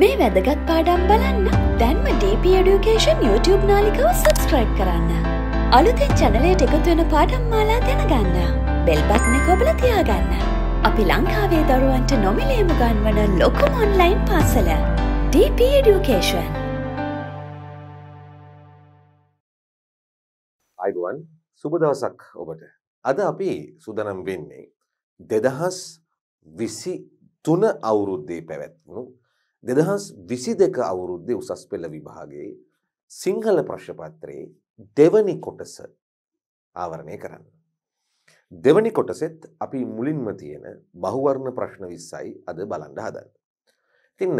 මේ වැදගත් පාඩම් බලන්න දැන්ම DP Education YouTube නාලිකව සබස්ක්‍රයිබ් කරන්න. අලුතෙන් චැනලයට එකතුවෙන පාඩම් මාලා දැනගන්න. බෙල්බත්න කොබල තියාගන්න. අපි ලංකාවේ දරුවන්ට නොමිලේම ගන්වන ලොකුම ඔන්ලයින් පාසල. DP Education. අයිබුවන් සුබ දවසක් ඔබට. අද අපි සුදනම් වෙන්නේ දෙදහස් විසි තුන අවුරුද්දේ පැවැත්වුණු දෙදහස් විසි දෙක අවුරුද්දේ උසස් පෙළ විභාගේ සිංහල ප්‍රශ්පත්‍රයේ දෙවනි කොටස ආවරණය කරන්න. දෙවනි කොටසෙත් අපි මුලින්ම තියෙන බහුවර්ණ ප්‍රශ්න විස්සයි අද බලන්ඩ හදන්න. තින්න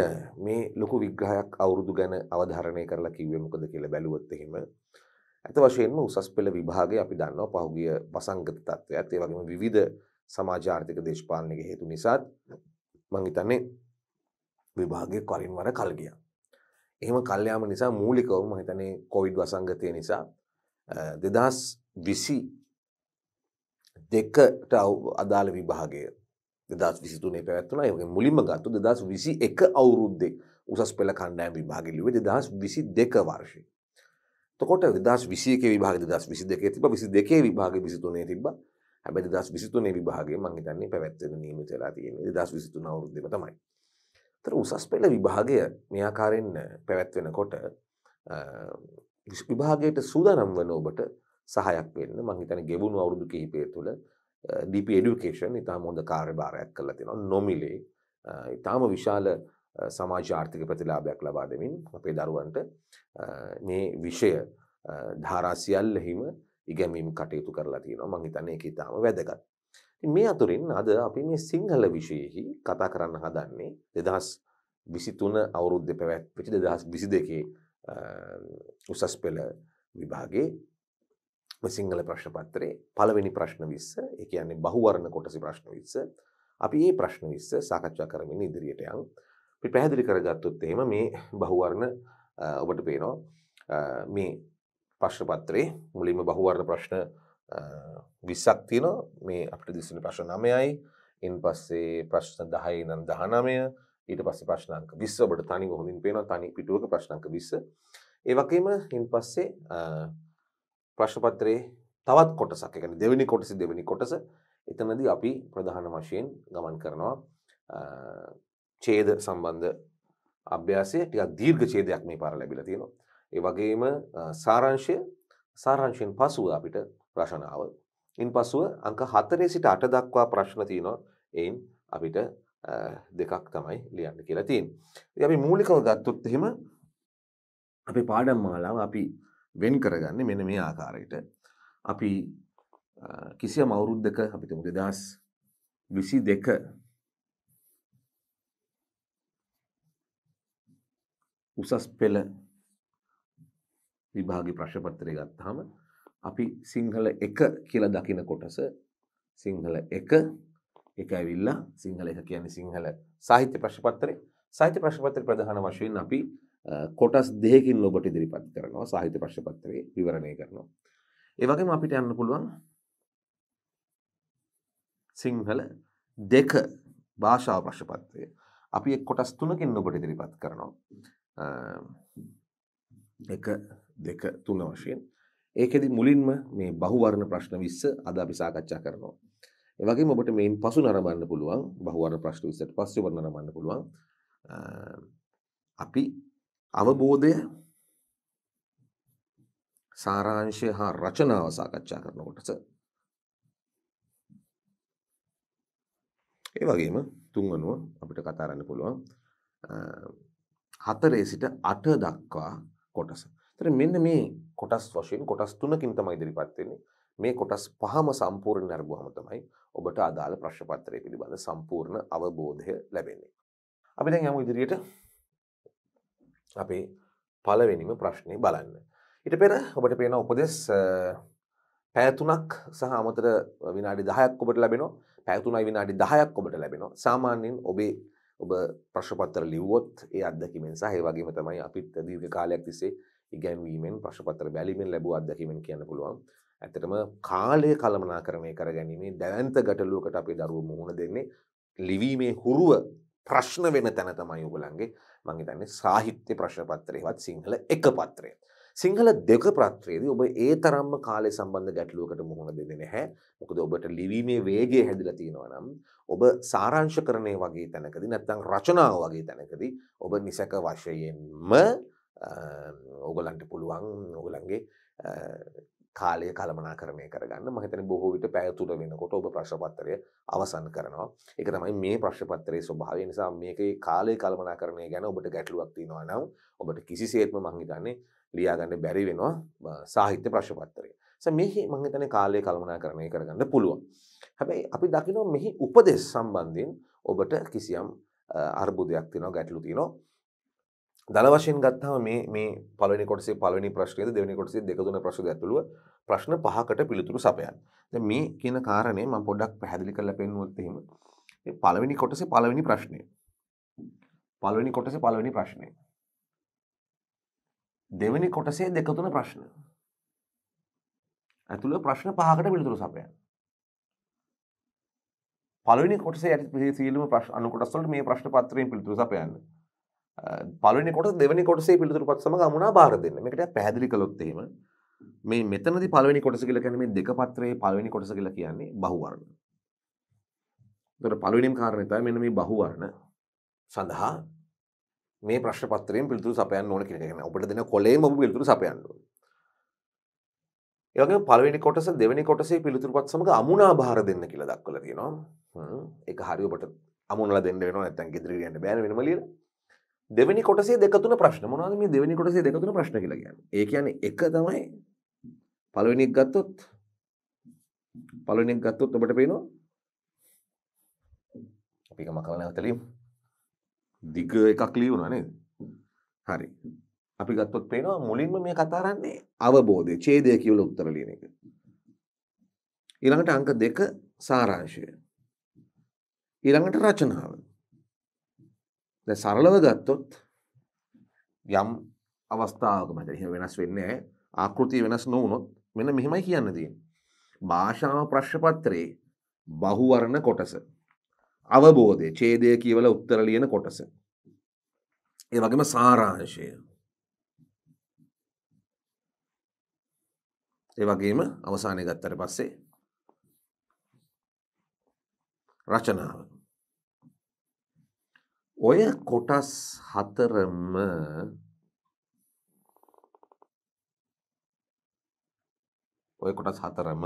මේ ලොකු විග්‍රහයක් අවුරුදු ගැන අවධාරණය කරලා කිව්වමකද කියල බැලුවොත් එහෙම ඇත වශයෙන්ම උසස් පෙළ විභාගය අපි දන්නවා පහුගිය වසංගත තත්ත්වයක් ඒ වගේම විවිධ සමාජාර්ථික දේශපාලනක හේතු නිසාත් මංහිතන්නේ විභාගය කොරින් වර කල් ගියා. එහෙම කල්යාම නිසා මූලිකව මම හිතන්නේ කොවිඩ් වසංගතය නිසා 2020 දෙකට අදාළ විභාගය 2023 පැවැත්වුණා. ඒ වගේ මුලින්ම ගත්තු 2021 අවුරුද්දේ උසස් පෙළ කණ්ඩායම් විභාගය ලිව්වේ 2022 වර්ෂයේ. එතකොට 2021 විභාගය 2022 තිබ්බා 22 විභාගය 23 තිබ්බා. හැබැයි 2023 විභාගය මම හිතන්නේ පැවැත්වෙන නියමිත වෙලා තියෙන්නේ 2023 අවුරුද්දේම තමයි. තර උසස් පෙළ විභාගය මේ ආකාරයෙන් පැවැත්වෙනකොට විභාගයට සූදානම් වන ඔබට සහයක් වෙන්න මං හිතන්නේ ගෙවුණු අවුරුදු කිහිපය තුළ DP Education ඉතාම හොඳ කාර්යභාරයක් කරලා තියෙනවා. නොමිලේ ඉතාම විශාල සමාජ ආර්ථික ප්‍රතිලාභයක් ලබා දෙමින් අපේ දරුවන්ට මේ විෂය ධාරා සියල්ලෙහිම ඉගැන්වීම් කටයුතු කරලා තියෙනවා. මං හිතන්නේ ඒක ඉතාම වැදගත්. මේ අතුරින් අද අපි මේ සිංහල විශයෙහි කතා කරන්න හදන්නේ දෙදහස් විසිතුන අවුරුද්ධ පැවැත්විච දෙදහස් විසි දෙකේ උසස් පෙළ විභාගේ සිංහල ප්‍රශ්නපත්‍රයේ පළවෙනි ප්‍රශ්න විස්ස එක යන්නේ බහුවරණ කොටසි ප්‍රශ්න විස්ස අපි ඒ ප්‍රශ්න විස්ස සාකච්ඡා කරමින් ඉදිරියට යන් අපි පැහැදිලි කරගත්තොත් එහෙම මේ බහුවරණ ඔබට පේනවා මේ ප්‍රශ්නපත්‍රයේ මුලින්ම බහුවර්ණ ප්‍රශ්න විස්සක් තියෙන මේ අපට දිසින ප්‍රශ්න නමයයි ඉන් පස්සේ ප්‍රශ්න දහයි නම් දහනමය ඊට පස්සේ ප්‍රශ්නංක විස්ස ඔබට තනි හොඳින් පේන තනි පිටුවක ප්‍රශ්නංක විස්ස ඒවගේම ඉන් පස්සේ ප්‍රශ්නපත්‍රයේ තවත් කොටසක් එකන දෙවැනි කොටසි දෙවැනි කොටස එතනද අපි ප්‍රධාන වශයෙන් ගමන් කරනවා චේද සම්බන්ධ අභ්‍යාසය ටිකක් දීර්ඝ ඡේදයක් මේ පාර ලැබිලා තියෙනවා. ඒ වගේම සාරාංශය සාරාංශයෙන් පසුව අපිට රශනාව. ඉන් පසුව අංක හතරේ සිට අට දක්වා ප්‍රශ්න තියනවා එයින් අපිට දෙකක් තමයි ලියන්න කියලා තින්. අපි මූලිකව ගත්තුත් එහෙම අපි පාඩම් මාලාව අපි වෙන් කරගන්න මෙන මේ ආකාරයට. අපි කිසිය මවුරුද්දක අපිට මුද දස් විසි දෙක උසස් පෙළ විභාග ප්‍රශ්පත්තරය ගත්තාම අපි සිංහල එක කියල දකින කොටස සිංහල එක එක ඇවිල්ලා සිංහල එක කියන්නේ සිංහල සාහිත්‍ය ප්‍රශ්පත්තරය සාහිත්‍ය ප්‍රශ්පත්‍රය ප්‍රධාන වශයෙන් අපි කොටස් දෙකින් ඔබට ඉදිරිපත් කරනවා සාහිත්‍ය ප්‍රශ්පත්තරයේ විවරණය කරනවා. ඒවගේම අපිට යන්න පුළුවන් සිංහල දෙක භාෂාව ප්‍රශ්පත්‍රය අපි එක් කොටස් තුනකින් ඔබට ඉදිරිපත් කරනවා. එක දෙක තුන වශයෙන් ඒකෙදි මුලින්ම මේ බහුවර්ණ ප්‍රශ්න 20 අද අපි සාකච්ඡා කරනවා. ඒ වගේම ඔබට මේන් පසු නරඹන්න පුළුවන් බහුවර්ණ ප්‍රශ්න 20ට පස්සේ ඔබ නරඹන්න පුළුවන්. අපි අවබෝධය සාරාංශය හා රචනාව සාකච්ඡා කරන කොටස. ඒ වගේම තුන්වනුව අපිට කතා කරන්න පුළුවන්. හතරේ සිට අට දක්වා කොටස. තර මෙන්න මේ කොටස් වශයෙන් කොටස් තුනකින් තමයි ඉදිරිපත් වෙන්නේ. මේ කොටස් පහම සම්පූර්ණ අරගුවම තමයි ඔබට අදාළ ප්‍රශ්න පත්‍රය පිළිබඳ සම්පූර්ණ අවබෝධය ලැබෙන්නේ. අපි දැන් යමු ඉදිරියට අපේ පළවෙනිම ප්‍රශ්නේ බලන්න. ඊට පෙර ඔබට පේන උපදෙස් පැය 3ක් සහ අමතර විනාඩි 10ක් ඔබට ලැබෙනවා. පැය 3යි විනාඩි 10ක් ඔබට ලැබෙනවා. සාමාන්‍යයෙන් ඔබේ ඔබ ප්‍රශ්න පත්‍ර ලිව්වොත් ඒ අත්දැකීමෙන් සහ ඒ වගේම තමයි අපිත් දීර්ඝ කාලයක් තිස්සේ ඉගැන්වීමෙන් ප්‍රශ්පතර බැලිමෙන් ලැබූ අදකමෙන් කියන්න පුළුවන් ඇතටම කාලය කළමනා කරණය කර ගැනීමේ දැවන්ත ගටලුවකට අපේ දරුව මුහුණ දෙන්නේ ලිවීමේ හුරුව ප්‍රශ්න වෙන තැන තමයි උගලන්ගේ මගේ තන්නේ සාහිත්‍ය ප්‍රශ්නපත්‍රයවත් සිංහල එක පත්‍රය. සිංහල දෙක ප්‍රත්‍රයේද ඔබ ඒ තරම්ම කාලය සම්බන්ධ ගැටලුවකට මුහුණ දෙන්නේ නැහැ මොකද ඔබට ලිවීමේ වේගය හැදිලා තියෙනවා නම් ඔබ සාරාංශකරණය වගේ තැනකදී නැත්නම් රචනාව වගේ තැනකදී ඔබ නිසක වශයෙන්ම ඕගලන්ට පුළුවන් ඕගලන්ගේ කාලය කළමනා කරමය කරගන්න මහිතන බොහෝ විට පැයතුර වෙනකොට ඔබ ප්‍රශ්පත්තරය අවසන් කරනවා එක තමයි මේ ප්‍රශ්පත්තරයේ ස්වභාවය නිසා මේක කාලය කළමනා කරණය ගැන ඔබට ගැටලුවක් තියෙනවා නම් ඔබට කිසිසේත්ම මංහිතන්නේ ලියාගන්න බැරි වෙනවා සාහිත්‍ය ප්‍රශ්පත්තරය මෙහි මංහිතන කාලය කළමනා කරණය කරගන්න පුළුවන් හැබැයි අපි දකිනවා මෙහි උපදෙස් සම්බන්ධයෙන් ඔබට කිසියම් අර්බුදයක් තිනවා ගැටලු තිනවා දන වශයෙන් ගත්හම මේ මේ පලනි කොටසේ පලනි ප්‍රශ්නයද දෙවනි කොටසේ දෙකතුන ප්‍රශ්ද ඇතුළුව ප්‍රශ්න පහකට පිළිතුරු සපයන් මේ කියන කාරණය ම පොඩක් පැහැදිලි කරල පෙන්වොත්තෙම පලවෙනි කොටසේ පලවෙනි ප්‍රශ්නය පලවෙනි කොටස පලවෙනි ප්‍රශ්නය දෙවැනි කොටසේ දෙකතුන ප්‍රශ්න ඇතුළ ප්‍රශ්න පහකට පිළිතුරු සපයන් පලනි කොටසේ ඇ පිසිීලම ප්‍රශ් අනුකොටස්සොට මේ ප්‍රශ්න පත්‍රයෙන් පිළිතුරු සපයන්න පලනකොට දෙවනි කොටසේ පිළිතුරු පත් සම ගමුණා බාර දෙන්න එකට පැදිලි කළොත්තේම මේ මෙතනති පලවෙනි කොටස කියල කැන මේ දෙක පත්‍රයේ පලවෙනි කොටස කියලා කියන්නේ බහුවරණ දොට පලුවනිම් කාරණතයි මෙන මේ බහුවරණ සඳහා මේ ප්‍රශ් පත්‍රයෙන් පිළිතුරු සපයන් ඕන කියෙන ඔබට දෙන කොලේ ම පිළිතුරු සපයන්නුව ඒගේ පලවෙනි කොටස දෙවැනි කොටසේ පිළිතුරපත් සමඟ අමුණා භාර දෙන්න කියලා දක්වල තියෙනවා එක හරි ඔබට අමුණල දෙන්න වෙනවා ඇත්තන් ගෙදරට බෑන වෙනමලියලා දෙවැනි කොටසේ දෙකතුන ප්‍රශ්න මොනවද මේ දෙවැනි කොටසේ දෙකතුන ප්‍රශ්න කියලා කියන්නේ ඒ කියන්නේ එක තමයි පළවෙනි එක ගත්තොත් පළවෙනි එක ගත්තොත් ඔබට පේනවා අපි එකම කළ නැවත ලියමු දිග එකක් ලියුණා නේද හරි අපි ගත්තොත් පේනවා මුලින්ම මේ කතා කරන්නේ අවබෝධය ඡේදය කියලා උත්තර ලියන එක ඊළඟට අංක දෙක සාරාංශය ඊළඟට රචනාව දැන් සරලව ගත්තොත් යම් අවස්ථාවක මට එහෙම වෙනස් වෙන්නේ නැහැ. ආකෘතිය වෙනස් නොවුනොත් මෙන්න මෙහෙමයි කියන්න තියෙන්නේ. භාෂාව ප්‍රශ්නපත්‍රයේ බහුවර්ණ කොටස. අවබෝධය, ඡේදය කියවලා උත්තර ලියන කොටස. ඒ වගේම සාරාංශය. ඒ වගේම අවසානය ගත්තට පස්සේ රචනාව ඔය කොටස් හතරම ඔය කොටස් හතරම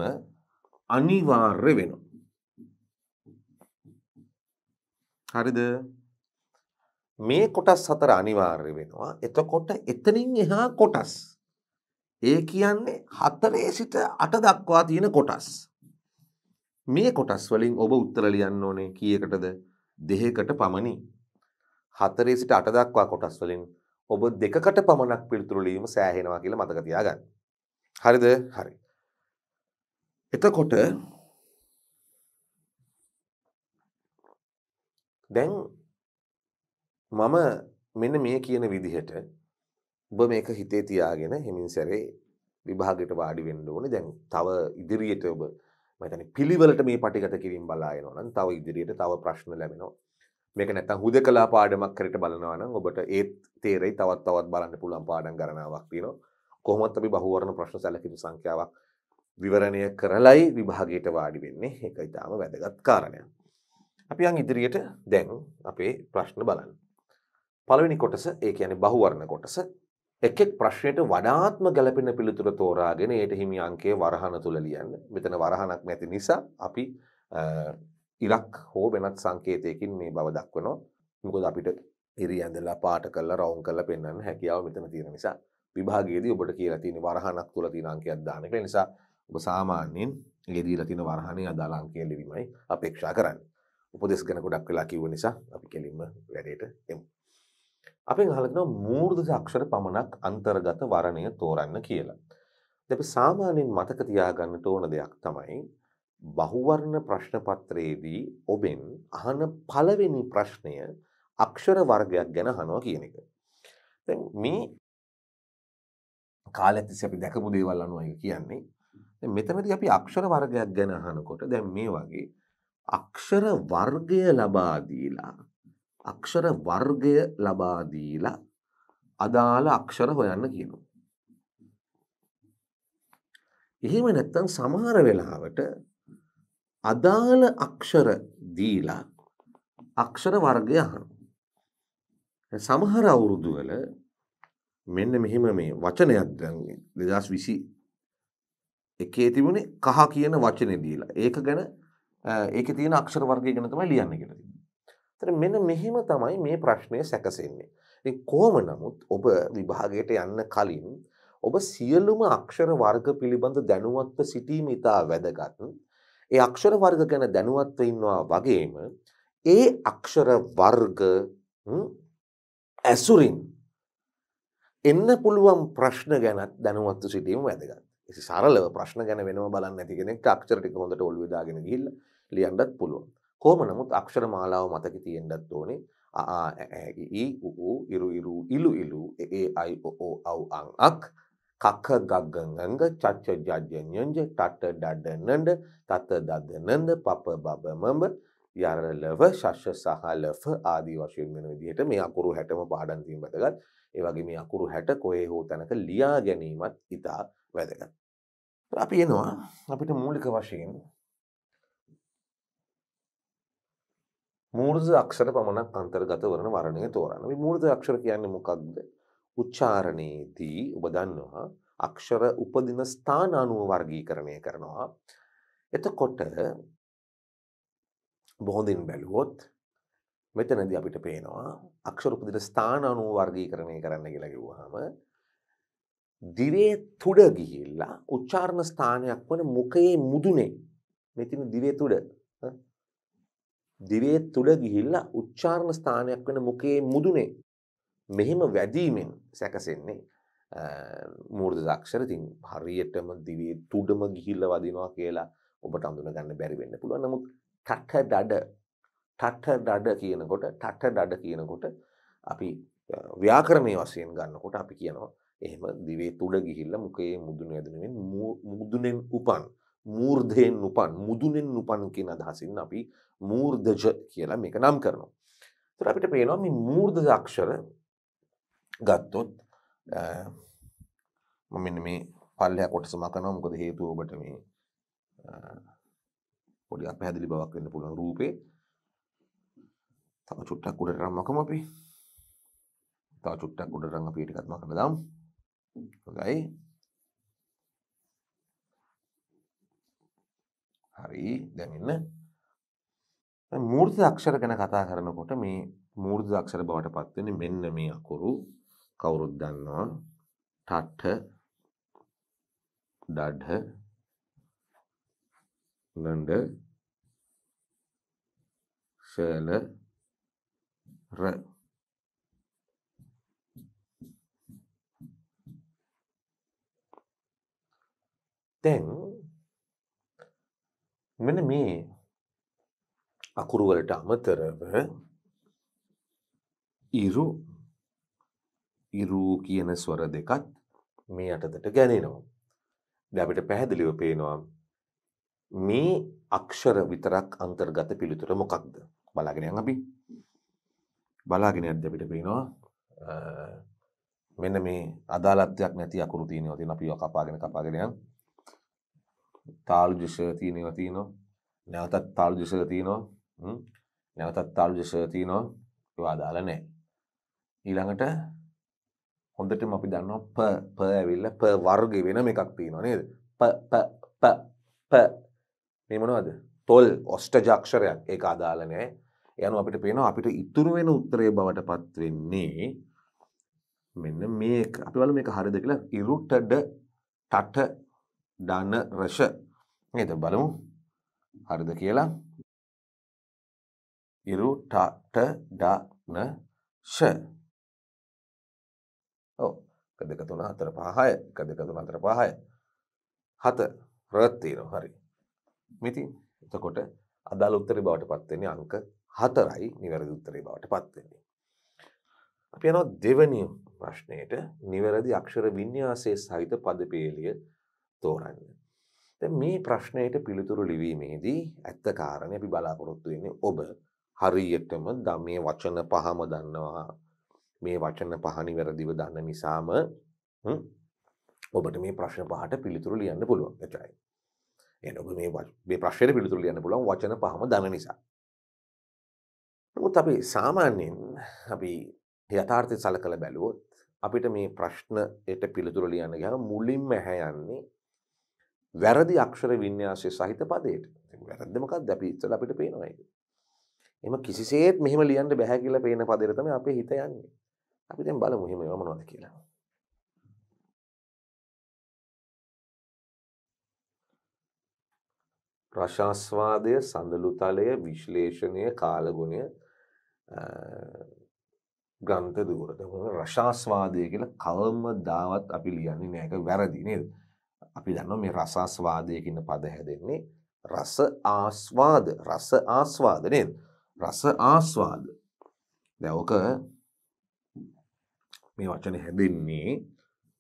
අනිවාර්ය වෙනවා. හරිද? මේ කොටස් හතර අනිවාර්ය වෙනවා. එතකොට එතනින් එහා කොටස්. ඒ කියන්නේ හතරේ සිට අට දක්වා තියෙන කොටස්. මේ කොටස් වලින් ඔබ උත්තර ලියන්න ඕනේ කීයකටද? දෙහකට පමණි. හතරේ සිට අට දක්වා කොටස් වලින් ඔබ දෙකකට පමණක් පිළිතුරු ලියීම සෑහෙනවා කියලා මතක තියාගන්න. හරිද? හරි. එතකොට දැන් මම මෙන්න මේ කියන විදිහට ඔබ මේක හිතේ තියාගෙන හෙමින් සැරේ විභාගයට වාඩි වෙන්න ඕනේ. දැන් තව ඉදිරියට ඔබ මම හිතන්නේ පිළිවෙලට මේ පටිගත කිරීම බලා යනවා නම් තව ඉදිරියට තව ප්‍රශ්න ලැබෙනවා. මේක නැත්තම් හුදකලා පාඩමක් කරට බලනවා නම් ඔබට ඒත් තේරෙයි තවත් තවත් බලන්න පුළුවන් පාඩම් ගණනාවක් තියෙනවා. කොහොමත් අපි බහුවර්ණ ප්‍රශ්න සැලකිලි සංඛ්‍යාවක් විවරණය කරලයි විභාගයට වාඩි වෙන්නේ. ඒක ඊටාම වැදගත් කාරණයක්. අපි යන් ඉදිරියට දැන් අපේ ප්‍රශ්න බලන්න. පළවෙනි කොටස ඒ කියන්නේ බහුවර්ණ කොටස එක් එක් ප්‍රශ්නයට වඩාත්ම ගැළපෙන පිළිතුර තෝරාගෙන ඒට හිමි අංකය වරහන තුල ලියන්න. මෙතන වරහනක් නැති නිසා අපි ඉලක් හෝ වෙනත් සංකේතයකින් මේ බව දක්වනවා. මොකද අපිට ඉරි ඇඳලා පාට කරලා රවුම් කරලා පෙන්වන්න හැකියාව මෙතන තියෙන නිසා විභාගයේදී ඔබට කියලා තියෙන වරහනක් තුල තියෙන අංකයක් දාන එක නිසා ඔබ සාමාන්‍යයෙන් ඒ දීලා තියෙන වරහනේ අදාළ අංකය ලිවීමයි අපේක්ෂා කරන්නේ. උපදෙස් ගැන ගොඩක් වෙලා කිව්ව නිසා අපි කෙලින්ම වැඩේට එමු. අපෙන් අහලා තියෙනවා මූර්ධජ අක්ෂර පමණක් අන්තර්ගත වර්ණය තෝරන්න කියලා. දැන් අපි සාමාන්‍යයෙන් මතක තියාගන්නට ඕන දෙයක් තමයි බහුවර්ණ ප්‍රශ්න පත්‍රයේදී ඔබෙන් අහන පළවෙනි ප්‍රශ්නය අක්ෂර වර්ගයක් ගැන අහනවා කියන එක. දැන් මේ කාලෙත් තිස්සේ අපි දැකපු දේවල් අනුව ඒක කියන්නේ. දැන් මෙතනදී අපි අක්ෂර වර්ගයක් ගැන අහනකොට දැන් මේ වගේ අක්ෂර වර්ගය ලබා දීලා අක්ෂර වර්ගය ලබා දීලා අදාළ අක්ෂර හොයන්න කියනවා. එහෙම නැත්නම් සමහර වෙලාවට අදාළ අක්ෂර දීලා අක්ෂර වර්ගය අහන. සමහර අවුරුදුවල මෙන්න මෙහෙම මේ වචනයක් දැන්ගේ දෙදස් විසි එකේ තිබුණේ කහ කියන වචනය දීලා ඒක ගැන ඒක තියෙන අක්ෂර වර්ගය ගැන තමයි ලියන්න කියලා තිබුණේ. ඒතර මෙන්න මෙහෙම තමයි මේ ප්‍රශ්නය සැකසෙන්නේ. ඉතින් කොහොම නමුත් ඔබ විභාගයට යන්න කලින් ඔබ සියලුම අක්ෂර වර්ග පිළිබඳ දැනුවත්ව සිටීම ඉතා වැදගත්. ඒ අක්ෂර වර්ග ගැන දැනුවත්ව ඉන්නවා වගේම ඒ අක්ෂර වර්ග ඇසුරින් එන්න පුළුවන් ප්‍රශ්න ගැනත් දැනුවත්ව සිටීම වැදගත්. ඒ සරලව ප්‍රශ්න ගැන වෙනම බලන්න නැති කෙනෙක් අක්ෂර ටික හොඳට ඔළුවේ දාගෙන ගිහිල්ලා ලියන්නත් පුළුවන්. කොහොම නමුත් අක්ෂර මාලාව මතක තියෙන්නත් ඕනේ. ආ ආ ඊ ඌ ඉරු ඉරු ඉලු ඉලු ඒ අයි ඔ ඔ අව් අං අක් කක ගගගඟ චච්ච ජජ්ජඥංජ ටට ඩඩනඩ තත දදනඳ පප බබමඹ යරලව ශශ්‍ය සහලව ආදී වශයෙන් වෙන විදිහට මේ අකුරු හැටම පාඩම් දීම වැදගත්. ඒ වගේ මේ අකුරු හැට කොහේ හෝ තැනක ලියා ගැනීමත් ඉතා වැදගත්. අපි එනවා අපිට මූලික වශයෙන් මූර්ධ අක්ෂර පමණක් අන්තර්ගත වන වර්ණය තෝරන්න. මේ මූර්ධ අක්ෂර කියන්නේ මොකක්ද? උච්චාරණයේදී ඔබ දන්නවා අක්ෂර උපදින ස්ථාන අනුව වර්ගීකරණය කරනවා. එතකොට බොහොඳින් බැලුවොත් මෙතනදී අපිට පේනවා අක්ෂර උපදින ස්ථාන අනුව වර්ගීකරණය කරන්න කියලා කිව්වහම දිවේ තුඩ ගිහිල්ලා උච්චාරණ ස්ථානයක් වන මුඛයේ මුදුනේ මෙතන දිවේ තුඩ දිවේ තුඩ ගිහිල්ලා උච්චාරණ ස්ථානයක් වෙන මුඛයේ මුදුනේ මෙහෙම වැඩීමෙන් සැකසෙන්නේ මූර්ධ දක්ෂරතින් හරියටම දිවේ තුඩම ගිහිල්ල වදිනවා කියලා ඔබට අඳුන ගන්න බැරි වෙන්න පුළුවන් නමුත් ටට ඩඩ ටට ඩඩ කියනකොට ටට ඩඩ කියනකොට අපි ව්‍යාකරණය වශයෙන් ගන්නකොට අපි කියනවා එහෙම දිවේ තුඩ ගිහිල්ල මොකේ මුදුන ඇදනෙන් මුදුනෙන් උපන් මූර්ධයෙන් උපන් මුදුනෙන් උපන් කියන අදහසින් අපි මූර්ධජ කියලා මේක නම් කරනවා. තුර අපිට පේනවා මේ මූර්ධ අක්ෂර ගත්තොත් මෙන්න මේ පල්ලය කොටස මකනව මොකද හේතුව ඔබට මේ පොඩි අපහැදිලි බවක් වෙන්න පුළුවන් රූපේ තව චුට්ටක් උඩට නම් මකමු අපි තව චුට්ටක් උඩට නම් අපි ටිකක් මකන්න දාමු හොඳයි හරි දැනන්න මූර්ති අක්ෂර ගැන කතා කරනකොට මේ මූර්ධ අක්ෂර බවට පත්වෙන මෙන්න මේ අකුරු කවුරුත් දන්නවා ටට දඩ ලඬ ශල ර දැන් මෙන්න මේ අකුරු වලට අමතරව ඉරු ඉරූ කියන ස්වර දෙකත් මේ යටතට ගැනෙනවා. දැපිට පැහැදිලිව පේනවා මේ අක්ෂර විතරක් අන්තර්ගත පිළිතුර මොකක්ද බලාගෙනයන් අපි බලාගෙන අදපිට පේනවා මෙන්න මේ අදාලත්වයක් නැති අකුරු තියනව තියෙන අපිව කපාගෙන කපාගෙනයන් තාල් ජුෂ තියනව තියනවා නැවතත් තාල් ජුෂ තියනවා නැවතත් තාල් ජුෂ තියනවා ඒවා අදාල නෑ ඊළඟට හොඳටම අපි දන්නවා ප ප ඇවිල්ලා ප වර්ග වෙනම එකක් තියෙනවා නේද ප ප ප ප මේ මොනවද තොල් ඔෂ්ටජ අක්ෂරයක් ඒක අදාළ නෑ ඒ අනුව අපිට පේනවා අපිට ඉතුරු වෙන උත්තරේ බවටපත් වෙන්නේ මෙන්න මේක අපි බලමු මේක හරියද කියලා ඉරුටඩ ටට ධන රෂ නේද බලමු හරිද කියලා ඉරු ටට ධන ෂ ඔව් 1 2 3 4 5 6 1 2 3 4 5 6 7 රත් තියෙනවා හරි ඉතින් එතකොට අදාළ උත්තරේ බවට පත් වෙන්නේ අංක 4යි නිවැරදි උත්තරේ බවට පත් වෙන්නේ අපි යනවා දෙවෙනි ප්‍රශ්නයට නිවැරදි අක්ෂර වින්‍යාසයේ සහිත පදපේලිය තෝරන්න. දැන් මේ ප්‍රශ්නයට පිළිතුරු ලිවීමේදී ඇත්ත කාරණේ අපි බලාපොරොත්තු වෙන්නේ ඔබ හරියටම මේ වචන පහම දන්නවා මේ වචන පහනි වැරදිව දන්න නිසාම ඔබට මේ ප්‍රශ්න පහට පිළිතුරු ලියන්න පුළුවන් එචයි. එන ඔබ මේ මේ ප්‍රශ්නයට පිළිතුරු ලියන්න පුළුවන් වචන පහම දන නිසා. නමුත් අපි සාමාන්‍යයෙන් අපි යථාර්ථය සලකලා බැලුවොත් අපිට මේ ප්‍රශ්නයට පිළිතුරු ලියන්න ගියාම මුලින්ම ඇහැ යන්නේ වැරදි අක්ෂර වින්‍යාසය සහිත පදයට. වැරද්ද මොකක්ද අපි ඉතල අපිට පේනවා ඒක. එම කිසිසේත් මෙහෙම ලියන්න බෑ කියලා පේන පදයට තමයි අපේ හිත යන්නේ. අපි දැන් බලමු එහෙම ඒවා මොනවද කියලා. රසාස්වාදය, සඳලු තලය, විශ්ලේෂණය, කාලගුණය ග්‍රන්ථ දූරට මොන රසාස්වාදය කියලා කවමදාවත් අපි ලියන්නේ නෑ. ඒක වැරදි නේද? අපි දන්නවා මේ රසාස්වාදය කියන පද හැදෙන්නේ රස ආස්වාද, රස ආස්වාද නේද? රස ආස්වාද. දැන් ඔක මේ වචන හැදෙන්නේ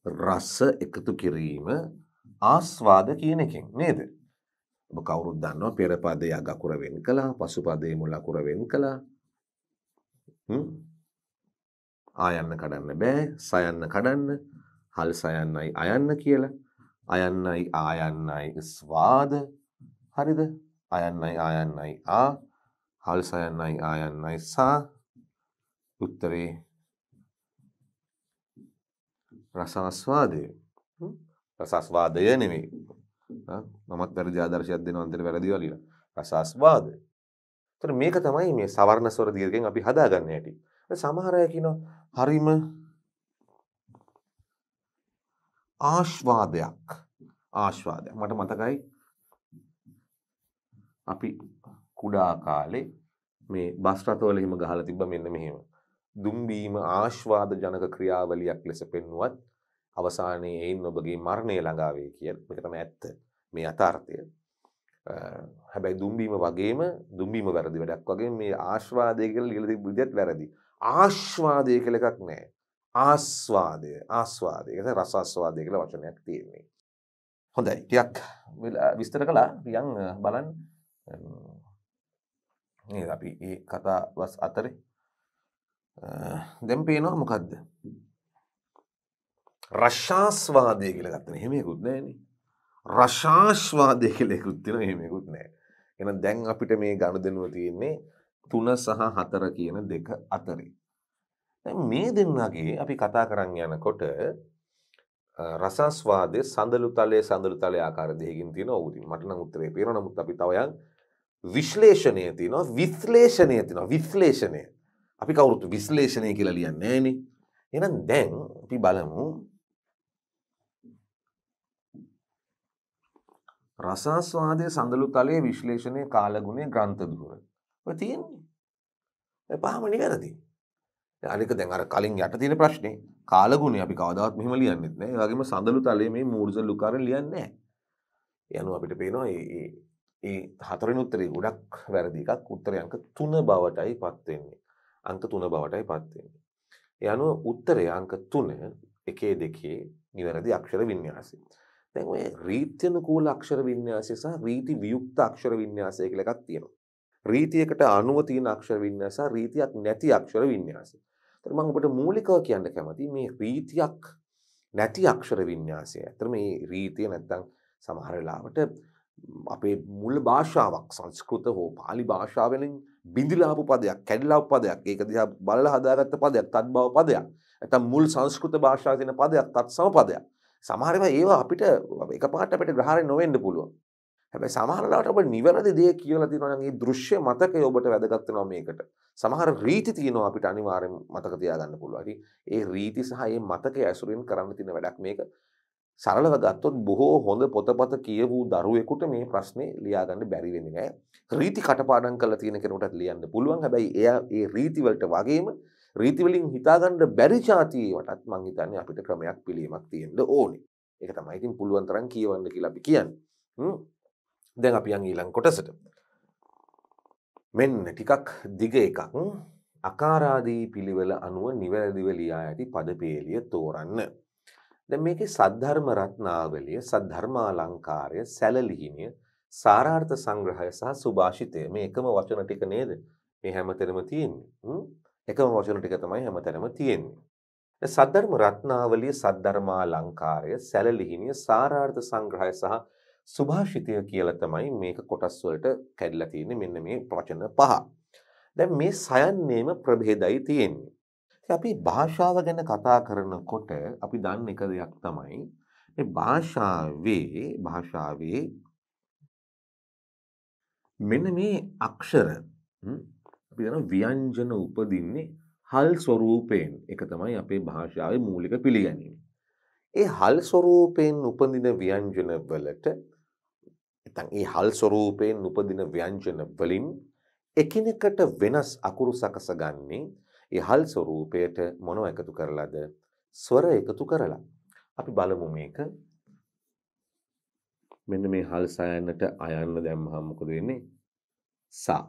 රස එකතු කිරීම ආස්වාද කියන එකෙන් නේද? ඔබ කවුරුත් දන්නවා පෙර පදයේ අගකුර වෙන් කළා, පසු පදයේ මුල අකුර වෙන් කළා. හ්ම්. ආයන්න කඩන්න බෑ, සයන්න කඩන්න, හල් සයන්නයි අයන්න කියලා. අයන්නයි ආයන්නයි ස්වාද. හරිද? අයන්නයි ආයන්නයි ආ, හල් සයන්නයි ආයන්නයි සා. උත්තරේ රසාස්වාදය රසස්වාදය නෙමේ මමත් වැරදි ආදර්ශයක් දෙනවා අන්තර වැරදි වලිලා රසස්වාදය. ඒතර මේක තමයි මේ සවර්ණ ස්වර දීර්ඝයෙන් අපි හදාගන්න හැටි. සමහර අය කියනවා හරිම ආස්වාදයක් ආස්වාදයක් මට මතකයි අපි කුඩා කාලේ මේ බස් රථවල එහෙම ගහලා තිබ්බා මෙන්න මෙහෙම. දුම්බීම ආශ්වාද ජනක ක්‍රියාවලියක් ලෙස පෙන්වුවත් අවසානයේ එයින් ඔබගේ මරණය ළඟාවේ කියන එක තමයි ඇත්ත මේ යථාර්ථය. හැබැයි දුම්බීම වගේම දුම්බීම වැරදි වැඩක් වගේ මේ ආශ්වාදය කියලා ලියලා තිබු විදිහත් වැරදි. ආශ්වාදය කියලා එකක් නැහැ. ආස්වාදය ආස්වාදය ඒක තමයි රසාස්වාදය කියලා වචනයක් තියෙන්නේ. හොඳයි ටිකක් විස්තර කළා ටිකක් බලන්න මේ අපි මේ කතා වස් අතරේ දැම් පේනවා මොකක්ද රශ්ාස්වාදය කියල ගත්තන හෙමයකුත් නෑන රශාශ්වාදය කලෙකුත්තින හෙමයකුත් නෑ එන දැන් අපිට මේ ගණ දෙනුව තියෙන්නේ තුන සහ හතර කියන දෙක අතරේ මේ දෙන්නගේ අපි කතා කරන්න යනකොට රසස්වාදය සඳලු තලය සඳලු තලය ආකාර දෙයකින් තියෙන ඔවුරින් මටන උත්තරේ පේන නමුත් අපි තවයන් විශ්ලේෂණය තියනවා විශ්ලේෂණය තින විශ්ලේෂණය අපි කවුරුත් විශ්ලේෂණය කියලා ලියන්න ෑන එනම් දැන් අපි බලමු රසාස්වාදය සඳලු තලයේ විශ්ලේෂණය කාලගුණේ ග්‍රන්ථදුර තියෙන්නේ පහම නිවැරදි අනික දැන් අර කලින් යට තියෙන ප්‍රශ්නේ කාලගුණේ අපි කවදාවත් මෙහෙම ලියන්නෙත් නෑ ඒ වගේම සඳලු තලයේ මේ මූර්ජ ලුකාරෙන් ලියන්නේ නෑ යනු අපිට පේනවා ඒ ඒ හතරෙන් උත්තරේ ගොඩක් වැරදි එකක් උත්තරේ අංක 3 බවටයි පත් වෙන්නේ අංක තුන බවටයි පත්වෙන්නේ. යනුව උත්තරය අංක තුන එකේ දෙකේ නිවැරදි අක්ෂර වින්‍යාසය. දැන් ඔය රීත්‍යනුකූල අක්ෂර වින්‍යාසය සහ රීති වියුක්ත අක්ෂර වින්‍යාසය කියලා එකක් තියෙනවා. රීතියකට අනුව තියෙන අක්ෂර වින්‍යාස රීතියක් නැති අක්ෂර වින්‍යාසය. ඒතර මම ඔබට මූලිකව කියන්න කැමතියි මේ රීතියක් නැති අක්ෂර වින්‍යාසය. ඒතර මේ රීතිය නැත්තම් සමහර වෙලාවට අපේ මුල් භාෂාවක් සංස්කෘත හෝ pāli භාෂාවෙන් බිඳිලාපු පදයක් කැඩිලාපු පදයක් ඒක දිහා බලලා හදාගත්ත පදයක් තත් බව පදයක් නැත්නම් මුල් සංස්කෘත භාෂාවේ තියෙන පදයක් තත් සම පදයක් සමහර ඒවා ඒවා අපිට එකපාරට අපිට ග්‍රහණය නොවෙන්න පුළුවන් හැබැයි සමහර ලාට ඔබ නිවැරදි දේ කියලා තියෙනවා නම් ඒ දෘශ්‍ය මතකය ඔබට වැදගත් වෙනවා මේකට සමහර රීති තියෙනවා අපිට අනිවාර්යෙන් මතක තියාගන්න පුළුවන් ඒ රීති සහ ඒ මතකය ඇසුරින් කරන්න තියෙන වැඩක් මේක සරලව ගත්තොත් බොහෝ හොඳ පොතපත කියවූ දරුවෙකුට මේ ප්‍රශ්නේ ලියාගන්න බැරි වෙන්නේ නැහැ රීති කටපාඩම් කරලා තියෙන කෙනෙකුටත් ලියන්න පුළුවන්. හැබැයි එයා ඒ රීතිවලට වගේම රීතිවලින් හිතාගන්න බැරි જાතියටත් මං හිතන්නේ අපිට ක්‍රමයක් පිළියමක් තියෙන්න ඕනේ. ඒක තමයි ඉතින් පුළුවන් තරම් කියවන්න කියලා අපි කියන්නේ. දැන් අපි යන් ඊළඟ කොටසට. මෙන්න ටිකක් දිග එකක් අකාරාදී පිළිවෙල අනුව නිවැරදිව ලියා ඇති පදපේලිය තෝරන්න. දැන් මේකේ සද්ධර්ම රත්නාවලිය, සද්ධර්මාලංකාරය, සැලලිහිමිය සාරාර්ථ සංග්‍රහය සහ සුභාෂිතය මේ එකම වචන ටික නේද මේ හැමතැනම තියෙන්නේ එකම වචන ටික තමයි හැමතැනම තියෙන්නේ සද්ධර්ම රත්නාවලිය සද්ධර්මා ලංකාරය සැලලිහිමිය සාරාර්ථ සංග්‍රහය සහ සුභාෂිතය කියලා තමයි මේක කොටස් වලට කැඩිලා තියෙන්නේ මෙන්න මේ වචන පහ දැන් මේ සයන්නේම ප්‍රභේදයි තියෙන්නේ අපි භාෂාව ගැන කතා කරනකොට අපි දන්න එක දෙයක් තමයි මේ භාෂාවේ භාෂාවේ මෙන්න මේ අක්ෂර පිදන ව්‍යංජන උපදින්නේ හල් ස්වරූපයෙන් එක තමයි අපේ භාෂාව මූලික පිළිගැනීම. ඒ හල් ස්වරූපයෙන් උපදින ව්‍යංජන වලට එතන් ඒ හල් ස්වරූපයෙන් උපදින ව්‍යංජන වලින් එකිනෙකට වෙනස් අකුරු සකස ගන්නේ ඒ හල් ස්වරූපයට මොනව එකතු කරලාද ස්වර එකතු කරලා. අපි බලමු මේක මෙන්න මේ හල් සයන්නට අයන්න දැම්මහම මොකද වෙන්නේ? සා.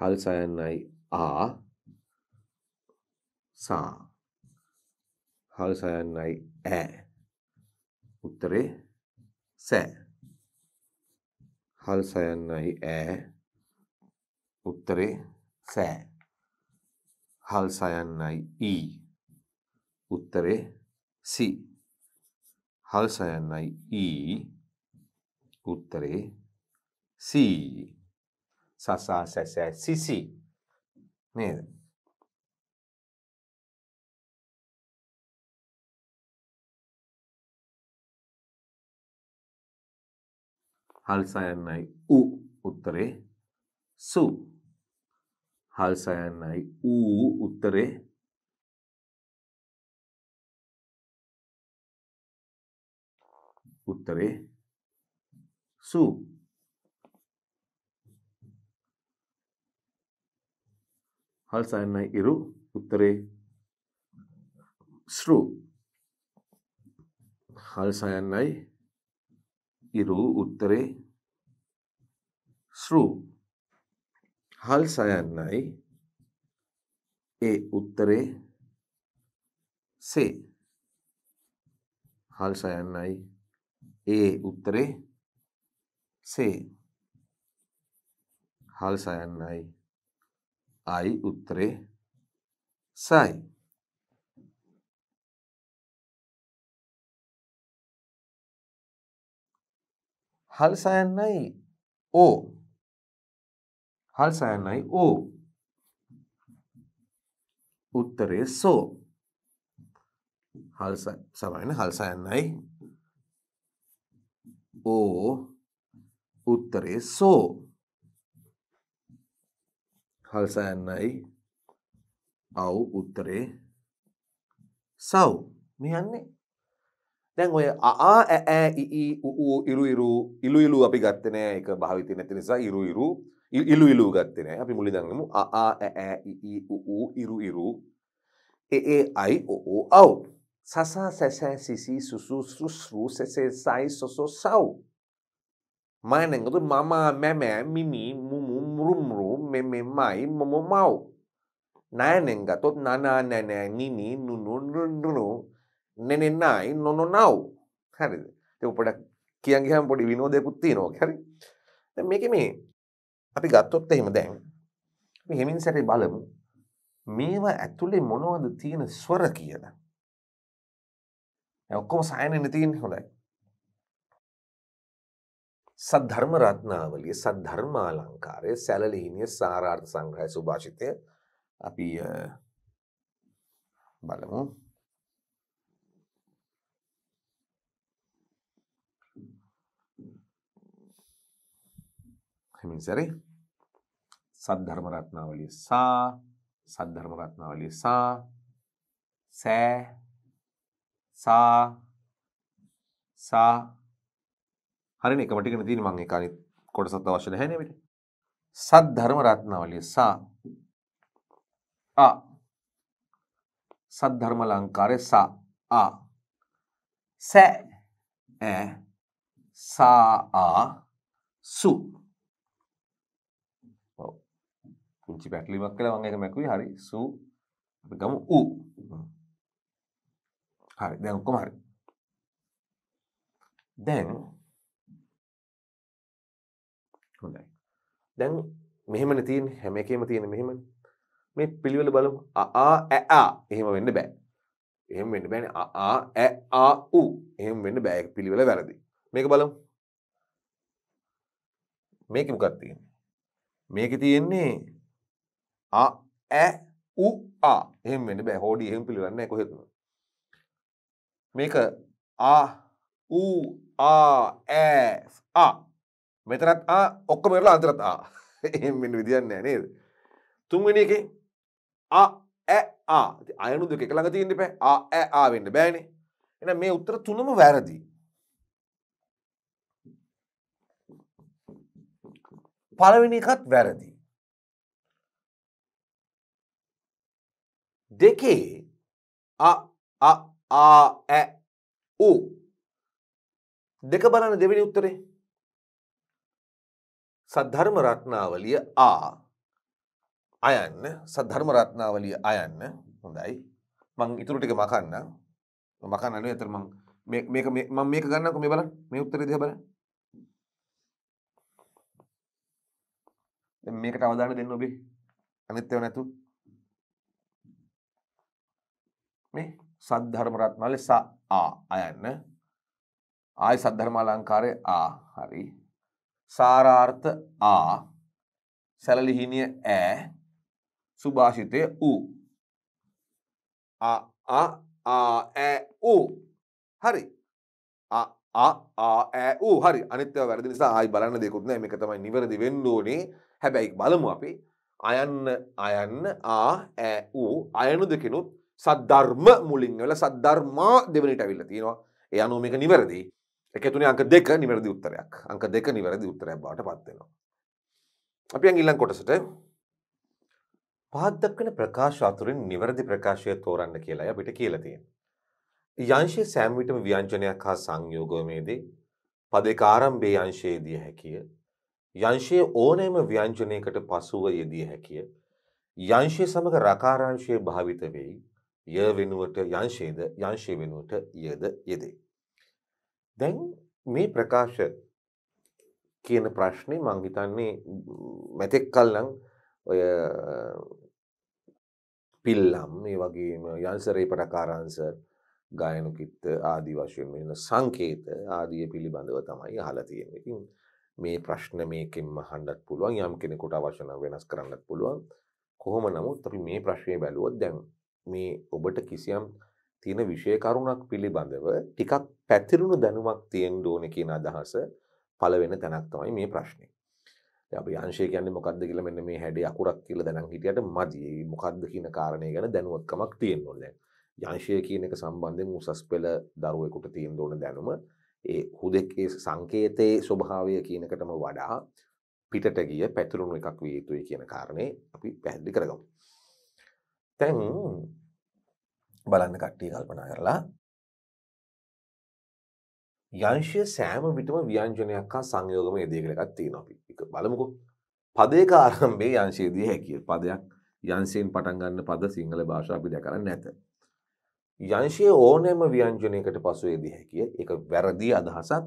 හල් සයන්නයි ආ සා. හල් සයන්නයි ඈ. උත්තරේ සෑ. හල් සයන්නයි ඈ. උත්තරේ සෑ. හල් සයන්නයි ඊ. උත්තරේ සී. හල් සයන්නයි ඊ e උත්තරේ සී සසා සැසෑ සිසි නේද හල්සයන්නයි උ උත්තරේ සු හල්සයන්නයි ඌ උත්තරේ ಉತ್ತರೆ ಸು ಹಲ್ಸನ್ನ ಇರು ಉತ್ತರೆ ಸೃ ಹಲ್ಸಯನ್ನೈ ಇರು ಉತ್ತರೆ ಸೃ ಹಲ್ಸಯನ್ನೈ ಎ ಉತ್ತರೆ ಸೆ ಹಲ್ಸಯನ್ನೈ ए उत्तरे से हाल सायन आई आई उत्तरे साई हल सायन नहीं ओ हल सायन नहीं ओ उत्तरे सो हल सायन हल सायन नहीं ඕ උත්තරේ සෝ හල්සයන්නයි අව් උත්තරේ සව් මෙයන්නේ දැන් ඔය ආ ඉරු ඉරු ඉළු ඉලු අපි ගත්තනය එක භාවිත නැති නිසා ඉරු ඉරු ඉල්ලු ඉලූ ගත්තනය අපි මුලි දන්නමු ආ ඉරු ඉරු ඒ අයි ඔ අව් සසා සැසෑ සිසි සුසු සුස්වූ සෙසේ සයි සොසෝ සව්. මයනඟතු මමා මැමෑ මිමි මුමු මුරුම්රු මෙමෙ මයි මොම මව්. නෑනෙන්ගතොත් නනා නැනෑ නිනි නුනුනුනුනු නෙනෙන්නයි නොනො නව් හැරිද උපට කියන්ගහම් පොඩි විනෝදයකුත්ති නෝ හැරි මේක මේ අපි ගත්තොත් එහෙම දැන් හෙමින් සැරේ බලමු මේවා ඇතුළේ මොනවද තියෙන ස්වර කියලා सैन सद्धर्म रत्नावल सद्धर्म अलंकार सललीन सारार्थ संग्रह सुभाषित अभी बल सरे सद्धर्म रत्नावली सा सद्धर्म रत्नावली सा සා සා හරිනේ එකම ටිකනේ තියෙන්නේ මම ඒක අනිත් කොටසත් අවශ්‍ය නැහැ නේ අපිට සත් ධර්ම රත්නාවලිය සා ආ සත් ධර්ම ලංකාරේ සා ආ සෑ ඈ සා ආ සු ඔව් පුංචි පැටලීමක් කළා මම ඒක මැකුවේ හරි සු ගමු උ හරි දැන් ඔක්කොම හරි. දැන් හොඳයි. දැන් මෙහෙමනේ තියෙන්නේ හැම එකෙම තියෙන මෙහෙමනේ. මේ පිළිවෙල බලමු. අ ආ ඇ ආ එහෙම වෙන්න බෑ. එහෙම වෙන්න බෑනේ. අ ආ ඇ ආ උ එහෙම වෙන්න බෑ. ඒක පිළිවෙල වැරදි. මේක බලමු. මේකේ මොකක්ද තියෙන්නේ? මේකේ තියෙන්නේ අ ඇ උ ආ එහෙම වෙන්න බෑ. හොඩි එහෙම පිළිවෙලක් නැහැ කොහෙත්ම. මේක ආ ඌ ආ ඈ ආ මෙතනත් ආ ඔක්කොම වෙරලා අතරත් ආ එහෙම මෙන්න විදියක් නෑ නේද තුන්වෙනි එකේ ආ ඈ ආ අයනු දෙක එක ළඟ තියෙන්න බෑ ආ ඈ ආ වෙන්න බෑනේ එහෙනම් මේ උත්තර තුනම වැරදි පළවෙනි එකත් වැරදි දෙකේ අ අ ආ ඇ උ දෙක බලන්න දෙවෙනි උත්තරේ සද්ධර්ම රත්නාවලිය ආ අයන්න සද්ධර්ම රත්නාවලිය අයන්න හොඳයි මං ඉතුරු ටික මකන්න මකන්න නෙවෙයි අතර මං මේක මම මේක ගන්නකො මේ බලන්න මේ උත්තරේ දිහා බලන්න දැන් මේකට අවධානය දෙන්න ඔබේ අනිත් ඒවා නැතු මේ සද්ධර්ම රත්නාලේ ස ආ අයන්න ආයි සද්ධර්ම අලංකාරයේ ආ හරි සාරාර්ථ ආ සැලලිහිණිය ඈ සුභාෂිතය ඌ ආ ආ ආ ඈ ඌ හරි ආ ඌ හරි අනිත්‍යව වැරදි නිසා ආයි බලන්න දෙකුත් නෑ මේක තමයි නිවැරදි වෙන්න ඕනේ හැබැයි බලමු අපි අයන්න අයන්න ආ ඌ අයනු දෙකිනුත් සද්ධර්ම මුලින් වෙල සද්ධර්මා දෙවනිට ඇවිල්ල තියෙනවා ඒ අනුව මේක නිවැරදි එකතුනේ අංක දෙක නිවැරදි උත්තරයක් අංක දෙක නිවැරදි උත්තරයක් බවට පත්වෙනවා. අපි ඇඟිල්ලන් කොටසට පාදක්වන ප්‍රකාශ අතුරින් නිවැරදි ප්‍රකාශය තෝරන්න කියලා අපිට කියලා තියෙනවා. යංශයේ සෑම විටම ව්‍යංජනයක් හා සංයෝගමේදී පදයක ආරම්භයේ අංශයේදී හැකිය. යංශයේ ඕනෑම ව්‍යංජනයකට පසුව යෙදී හැකිය. යංශය සමග රකාරාංශය භාවිත වෙයි. ය වෙනුවට යංශයේද යංශය වෙනුවට යද යෙදේ. දැන් මේ ප්‍රකාශ කියන ප්‍රශ්නේ මං හිතන්නේ මෙතෙක් කල්නම් ඔය පිල්ලම් මේ වගේම යන්සරේ පටකාරාන්සර් ගායන කිත්ත ආදී වශයෙන් වෙන සංකේත ආදිය පිළිබඳව තමයි අහලා තියෙන්නේ. ඉතින් මේ ප්‍රශ්න මේකෙන්ම අහන්නත් පුළුවන් යම් කෙනෙකුට අවශ්‍ය නම් වෙනස් කරන්නත් පුළුවන්. කොහොම නමුත් අපි මේ ප්‍රශ්නේ බැලුවොත් දැන් මේ ඔබට කිසියම් තියෙන විෂය කරුණක් පිළිබඳව ටිකක් පැතිරුණු දැනුමක් තියෙන්න ඕනේ කියන අදහස පළ වෙන තැනක් තමයි මේ ප්‍රශ්නේ. දැන් අපි අංශය කියන්නේ මොකද්ද කියලා මෙන්න මේ හැඩේ අකුරක් කියලා දැනන් හිටියට මදි. මොකද්ද කියන කාරණේ ගැන දැනුවත්කමක් තියෙන්න ඕනේ දැන්. යංශය කියන එක සම්බන්ධයෙන් උසස් පෙළ දරුවෙකුට තියෙන්න ඕන දැනුම ඒ හුදෙකේ සංකේතයේ ස්වභාවය කියනකටම වඩා පිටට ගිය පැතිරුණු එකක් විය යුතුයි කියන කාරණේ අපි පැහැදිලි කරගමු. දැන් බලන්න කට්ටිය කල්පනා කරලා යංශය සෑම විටම ව්‍යංජනයක් හා සංයෝගම යෙදී කියලා එකක් තියෙනවා අපි. ඒක බලමුකෝ. පදයක ආරම්භයේ යංශයේදී හැකිය. පදයක් යංශයෙන් පටන් ගන්න පද සිංහල භාෂාව අපි දැකලා නැත. යංශයේ ඕනෑම ව්‍යංජනයකට පසු යෙදී හැකිය. ඒක වැරදි අදහසක්.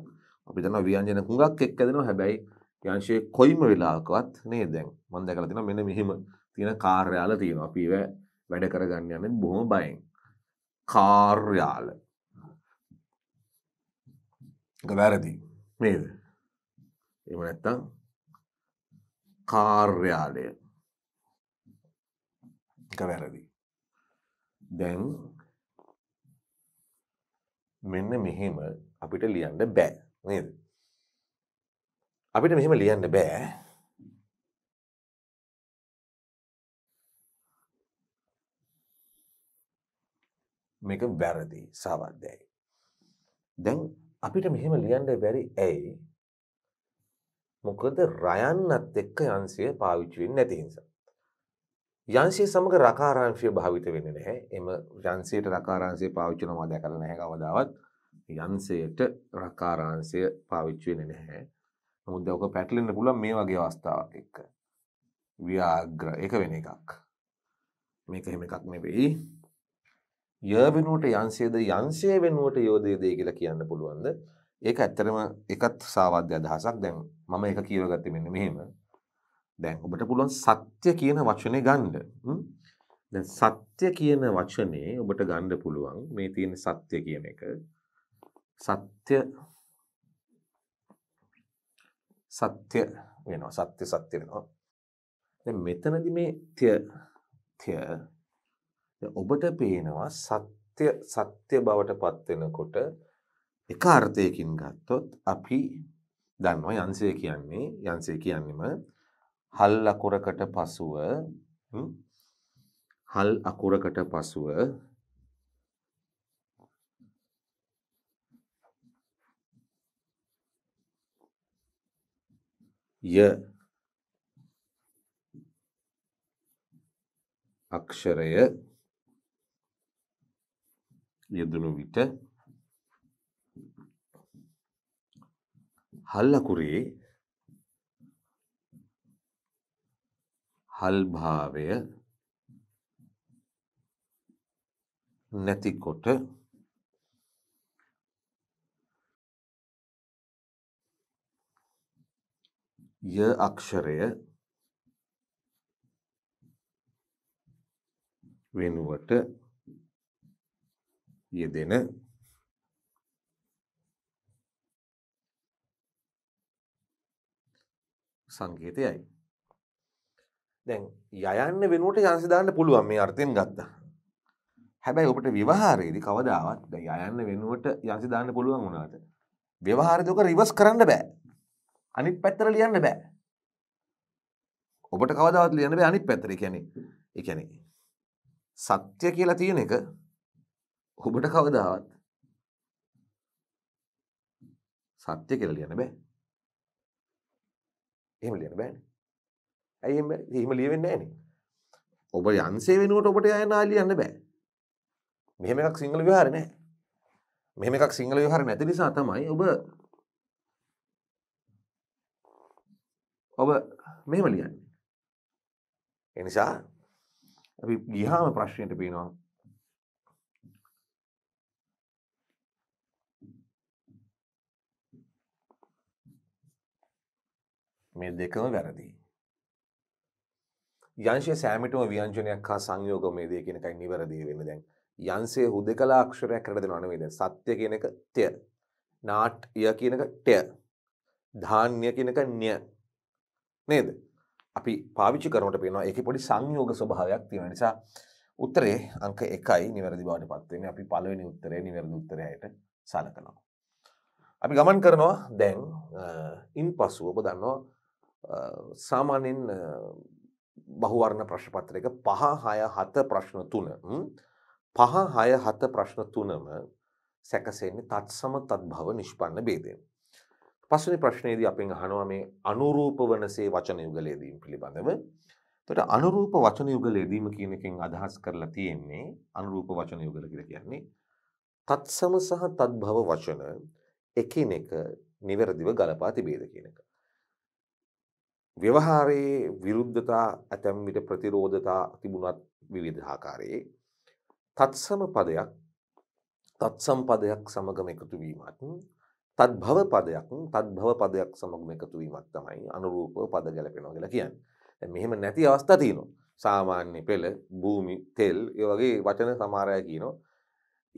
අපි දන්නවා ව්‍යංජන හුඟක් එක්ක දෙනවා. හැබැයි යංශයේ කොයිම වෙලාවකවත් නේද දැන් මම දැකලා තියෙනවා මෙන්න මෙහිම තියෙන කාර්යාල තියෙනවා. අපි ඒව වැඩ කරගන්න යන්නේ බොහොම බයෙන්. කාර්යාල වැරදි නේද එම නැත්තම් කාර්යාලය වැරදි දැන් මෙන්න මෙහෙම අපිට ලියන්න බෑ නේද අපිට මෙහෙම ලියන්න බෑ මේක වැරදි සාවද්‍යයි. දැන් අපිට මෙහෙම ලියන්න බැරි ඇයි? මොකද රයන්නත් එක්ක යංශය පාවිච්චි වෙන්නේ නැති නිසා. යංශය සමග රකාරාංශය භාවිත වෙන්නේ නැහැ. එම යංශයට රකාරාංශය පාවිච්චි කරනවා දැකලා නැහැ කවදාවත්. යංශයට රකාරාංශය පාවිච්චි වෙන්නේ නැහැ. නමුත් ඔක පැටලෙන්න පුළුවන් මේ වගේ අවස්ථාවක් එක්ක. ව්‍යාග්‍ර ඒක වෙන එකක්. මේක එහෙම එකක් නෙවෙයි. ය වෙනුවට යන්සේද යන්සේ වෙනුවට යෝධය දේ කියලා කියන්න පුළුවන්ද ඒක ඇත්තරම එකත් සාවාධ්‍ය අදහසක් දැන් මම එක කියවගත්ත මෙන්න මෙහෙම දැන් ඔබට පුළුවන් සත්‍ය කියන වචනය ගණ්ඩ සත්‍ය කියන වචනේ ඔබට ගණ්ඩ පුළුවන් මේ තියෙන සත්‍ය කියන එක සත්‍ය සත්‍ය වෙනවා සත්‍ය සත්‍ය වෙනවා මෙතනදි මේ ත්‍ය ත්‍ය ඔබට පේනවා සත්‍ය සත්‍ය බවටපත් වෙනකොට එක අර්ථයකින් ගත්තොත් අපි දන්නවා යන්සය කියන්නේ යන්සය කියන්නෙම හල් අකුරකට පසුව හල් අකුරකට පසුව ය අක්ෂරය යෙදුණු විට හල් අකුරේ හල් භාවය නැතිකොට ය අක්ෂරය වෙනුවට යෙදෙන සංකේතයයි. දැන් යයන්න වෙනුවට යන්සි දාන්න පුළුවන් මේ අර්ථයෙන් ගත්තා. හැබැයි ඔබට ව්‍යවහාරයේදී කවදාවත් දැන් යයන්න වෙනුවට යන්සි දාන්න පුළුවන් වුණාට ව්‍යවහාරයේදී ඔක රිවර්ස් කරන්න බෑ. අනිත් පැත්තට ලියන්න බෑ. ඔබට කවදාවත් ලියන්න බෑ අනිත් පැත්තට. ඒ කියන්නේ ඒ කියන්නේ සත්‍ය කියලා තියෙන එක ඔබට කවදාවත් සත්‍ය කියලා ලියන්න බෑ. එහෙම ලියන්න බෑනේ. ඇයි එහෙම බැරි? එහෙම ලියවෙන්නේ නෑනේ. ඔබ යන්සේ වෙනුවට ඔබට යන ලියන්න බෑ. මෙහෙම එකක් සිංහල විහාරේ නෑ. මෙහෙම එකක් සිංහල විහාරේ නැති නිසා තමයි ඔබ ඔබ මෙහෙම ලියන්නේ. එනිසා අපි ගිහාම ප්‍රශ්නයට පේනවා මේ දෙකම වැරදි. යංශය සෑමිටම ව්‍යංජනයක් හා සංයෝග මේ දේ කෙනකයි නිවැරදිී වෙන දැන් යන්සේ හුද කලා අක්ෂරයක් කරද නොනවේද සත්‍ය කියනක තය නාට් ය කියනක ටය ධාන්‍ය කියනක නිය නේද අපි පාවිච්චි කරනට පේනවා එක පොඩි සංයෝග ස්වභාවයක් තියෙන නිසා උත්තරේ අංක එකයි නිවැරදි බවට පත්වෙන අපි පලවෙනි උත්තරේ නිවැරදි උත්තරයට සලකනවා. අපි ගමන් කරනවා දැන් ඉන් පසුව ඔබ දන්නවා සාමාන්‍යෙන් බහුවර්ණ ප්‍රශ්පත්‍රයක පහ හය හත ප්‍රශ්න තුන පහ හය හත ප්‍රශ්න තුනම සැකසෙන්නේ තත්සම තත්භව නිෂ්පන්න බේදයෙන්. පස්සනි ප්‍රශ්නයේදී අපෙන් අහනවා මේ අනුරූප වනසේ වචන යුගලයේදීම් පිළිබඳව. තොට අනුරූප වචන යුගලයේදීම කියන එකෙන් අදහස් කරලා තියෙන්නේ අනුරූප වචන යුගල කියලා කියන්නේ තත්සම සහ තත්භව වචන එකිනෙක නිවැරදිව ගලපා තිබේද කියන එක. ව්‍යවහාරයේ විරුද්ධතා ඇතැම් විට ප්‍රතිරෝධතා තිබුණත් විවිධාකාරයේ තත්සම පදයක් තත්සම් පදයක් සමගම එකතුවීමත් තත් භව පදයක් තත් භව පදයක් සමගම එකතුවීමත් තමයි අනුරූප පද ගැලපෙනවා කියලා කියන්නේ. මෙහෙම නැති අවස්ථා තියෙනවා. සාමාන්‍ය පෙළ, භූමි, තෙල්, ඒ වගේ වචන සමහර අය කියනවා.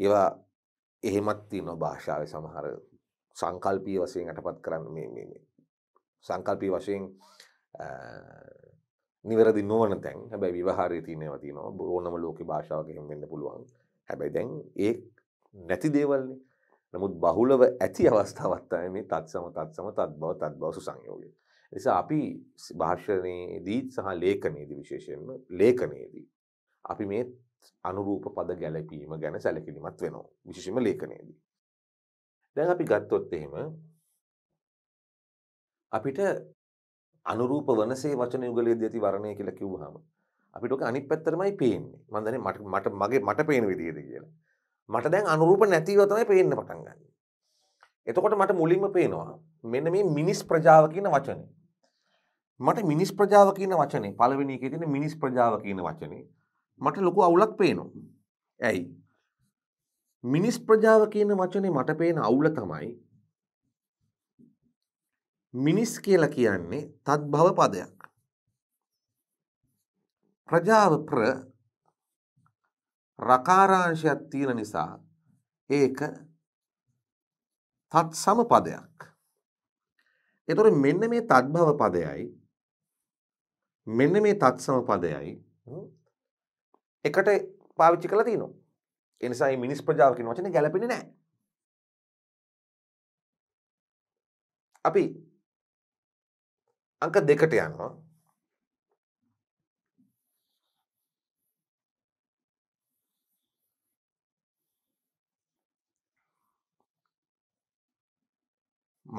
ඒවා එහෙමත් තියෙනවා භාෂාවේ සමහර සංකල්පීය වශයෙන් අටපත් කරන්න මේ මේ සංකල්පීය වශයෙන් නිවැරදි නොවන තැන් හැබැයි විවාහාරය තියනව තියනවා ඕනම ලෝක භාෂාවකෙන් වෙන්න පුළුවන් හැබැයි දැන් ඒ නැති දේවල්න නමුත් බහුලව ඇති අවස්ථාවත්තය මේ තත්සම තත්සම තත් බව තත් බව සුසංයෝගය නිසා අපි භාෂණයේදී සහ ලේඛනයේදී විශේෂයෙන්ම ලේඛනයේදී අපි මේ අනුරූප පද ගැලපීම ගැන සැලකිලිමත් වෙනවා විශේෂම ලේඛනයේදී දැන් අපි ගත්තොත් එහෙම අපිට අනුරූප වනසේ වචන යුගලයේදී ඇති වර්ණය කියලා කිව්වහම අපිට ඔක අනිත් පැත්තටමයි පේන්නේ. මම දන්නේ මට මට මගේ මට පේන විදිහට කියලා. මට දැන් අනුරූප නැතිව තමයි පේන්න පටන් ගන්න. එතකොට මට මුලින්ම පේනවා මෙන්න මේ මිනිස් ප්‍රජාව කියන වචනේ. මට මිනිස් ප්‍රජාව කියන වචනේ පළවෙනි එකේ තියෙන මිනිස් ප්‍රජාව කියන වචනේ මට ලොකු අවුලක් පේනවා. ඇයි? මිනිස් ප්‍රජාව කියන වචනේ මට පේන අවුල තමයි මිනිස් කියල කියන්නේ තත් භව පදයක්. ප්‍රජාව ප්‍ර රකාරාංශයක් තියෙන නිසා ඒක තත් සම පදයක්. එතොට මෙන්න මේ තත්භව පදයයි මෙන්න මේ තත්සම පදයයි එකට පාවිච්චි කළ තියනවා. එනිසා මිනිස් ප්‍රජාවකින් වචන ගැලපෙන නෑ. අපි අංක දෙකට යනවා.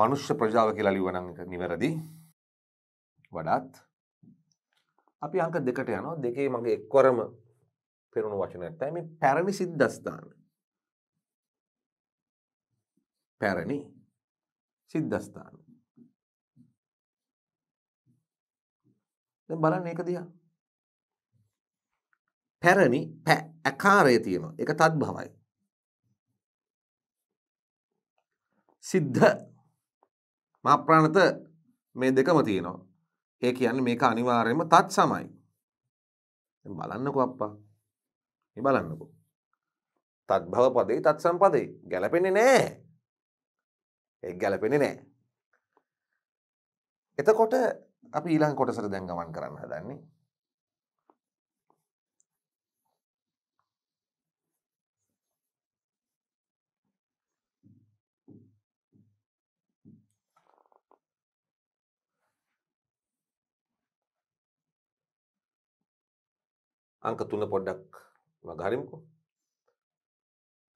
මනුෂ්‍ය ප්‍රජාව කියලා ලිව්වනම් එක නිවැරදි. වඩාත් අපි අංක දෙකට යනවා. දෙකේ මගේ එක්වරම පෙරුණු වචනයක් තමයි මේ පැරණි සිද්ධස්ථාන. පැරණි සිද්ධස්ථාන. දැන් බලන්න ඒක දිහා. පැරණි පැ අකාරය තියෙනවා. ඒක තත්භවයි. සිද්ධ මාප්‍රාණත මේ දෙකම තියෙනවා. ඒ කියන්නේ මේක අනිවාර්යයෙන්ම තත් සමයි. දැන් බලන්නකෝ අප්පා. මේ බලන්නකෝ. තත්භව පදේ තත්සම් පදේ ගැලපෙන්නේ නෑ. ඒක ගැලපෙන්නේ නෑ. එතකොට අපි ඊළඟ කොටසර දැන් ගමන් කරන්න හදන්නේ අංක තුන පොඩ්ඩක් මගහරිමුකු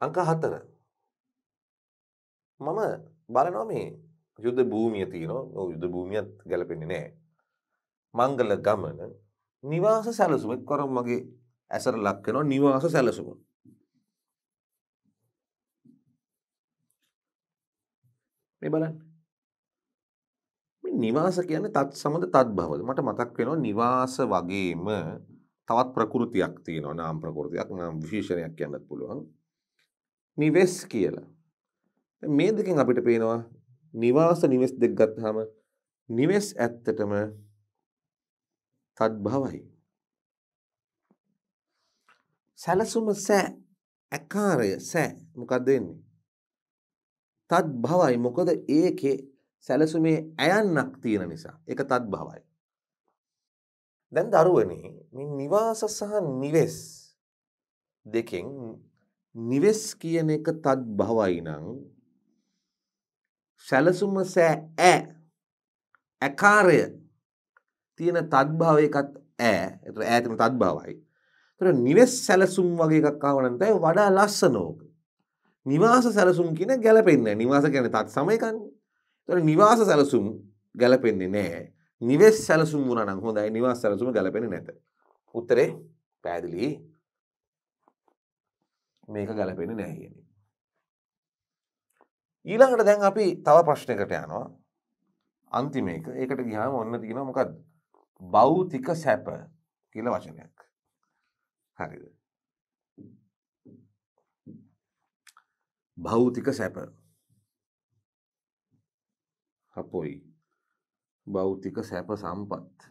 අංක හතර මම බලනෝ මේ යුද්ධ භූමිය තියනෝ යුද්ධ භූමියත් ගැලපෙන්නේ නෑ මංගල ගමන නිවාස සැලසුම කොරම් මගේ ඇසර ලක්කෙනවා නිවාස සැලසුම මේ බලන්න මේ නිවාස කියන්නේ තත් සමග තත් භවද මට මතක් වෙනවා නිවාස වගේම තවත් ප්‍රകൃතියක් තියෙනවා නාම ප්‍රകൃතියක් නාම විශේෂණයක් කියන්නත් පුළුවන් නිවෙස් කියලා මේ දෙකෙන් අපිට පේනවා නිවාස නිවෙස් දෙක ගත්තාම නිවෙස් ඇත්තටම සත්භවයි. සැලසුම සෑ ඇකාරය සෑ මොකක්ද වෙන්නේ? තත්භවයි. මොකද ඒකේ සැලසුමේ ඇයන්නක් තියෙන නිසා. ඒක තත්භවයි. දැන් දරුවනේ මේ නිවාස සහ නිවෙස් දෙකෙන් නිවෙස් කියන එක තත්භවයි නම් සැලසුම සෑ ඈ ඇකාරය තියෙන තත්භාව එකත් ඈ. ඒතර ඈතම තත්භාවයි. ඒතර නිවෙස් සැලසුම් වගේ එකක් ආවනම් තමයි වඩා ලස්සන ඕක. නිවාස සැලසුම් කියන ගැලපෙන්නේ නැහැ. නිවාස කියන්නේ තත් සමයකන්නේ. ඒතර නිවාස සැලසුම් ගැලපෙන්නේ නැහැ. නිවෙස් සැලසුම් වුණා නම් හොඳයි. නිවාස සැලසුම ගැලපෙන්නේ නැත. උත්තරේ පෑදලි මේක ගැලපෙන්නේ නැහැ කියන්නේ. ඊළඟට දැන් අපි තව ප්‍රශ්නයකට යනවා. අන්තිම එක. ඒකට ගියාම ඔන්න තියෙනවා මොකද්ද? භෞතික සැප කියල වචනයක් හරිද භෞතික සැප හපොයි භෞතික සැප සම්පත්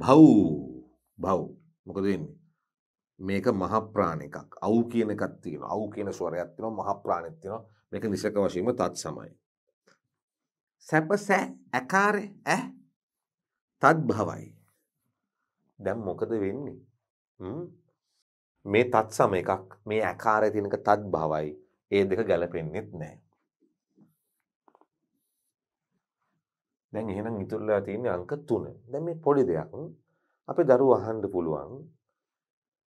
භව් භව් මොකද වෙන්නේ මේක මහප්‍රාණ එකක් අව් කියන එකක් තියෙන අව් කියන ස්වරයක් තියෙනවා මහප්‍රාණෙත් තියෙනවා මේක නිසක වශයෙන්ම තත් සමයි සැප සැ ඇකාරේ ඈ තත් භවයි. දැන් මොකද වෙන්නේ? මේ තත් සම එකක් මේ ආකාරය තියෙනක තත් භවයි. ඒ දෙක ගැලපෙන්නේත් නැහැ. දැන් එහෙනම් ඉතුරුලා තියෙන්නේ අංක 3. දැන් මේ පොඩි දෙයක් අපේ දරුවෝ අහන්න පුළුවන්.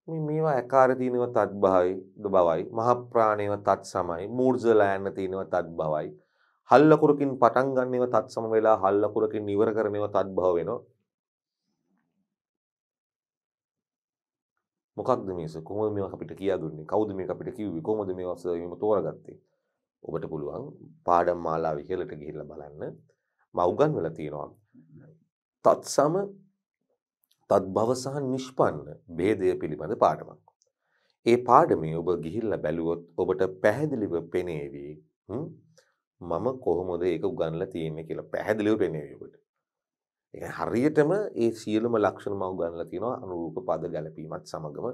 මේ මේවා ආකාර තියෙනව තත් භවයි, බවයි, මහ ප්‍රාණේව තත් සමයි, මූර්ජලයන් තියෙනව තත් භවයි. හල්ලකුරකින් පටන් ගන්නව තත් සම වෙලා හල්ලකුරකින් නිවර කරනව තත් භව වෙනවා. මොකක්ද මේස කොහොමද මේවා අපිට කියා දුන්නේ කවුද මේක අපිට කිව්වේ කොහොමද මේවා මේව තෝරගත්තේ ඔබට පුළුවන් පාඩම් මාලාව ඉහළට ගිහිල්ලා බලන්න මම උගන්වලා තියෙනවා තත්සම තත්භව සහ නිෂ්පන්න ભેදය පිළිබඳ පාඩමක් ඒ පාඩමේ ඔබ ගිහිල්ලා බැලුවොත් ඔබට පැහැදිලිව පෙනේවි මම කොහොමද ඒක උගන්ලා තියෙන්නේ කියලා පැහැදිලිව පෙන්වන්නේ ඔබට. ඒ හරියටම ඒ සියලුම ලක්ෂණ මම උගන්ලා තිනවා අනුරූප පද ගැලපීමත් සමගම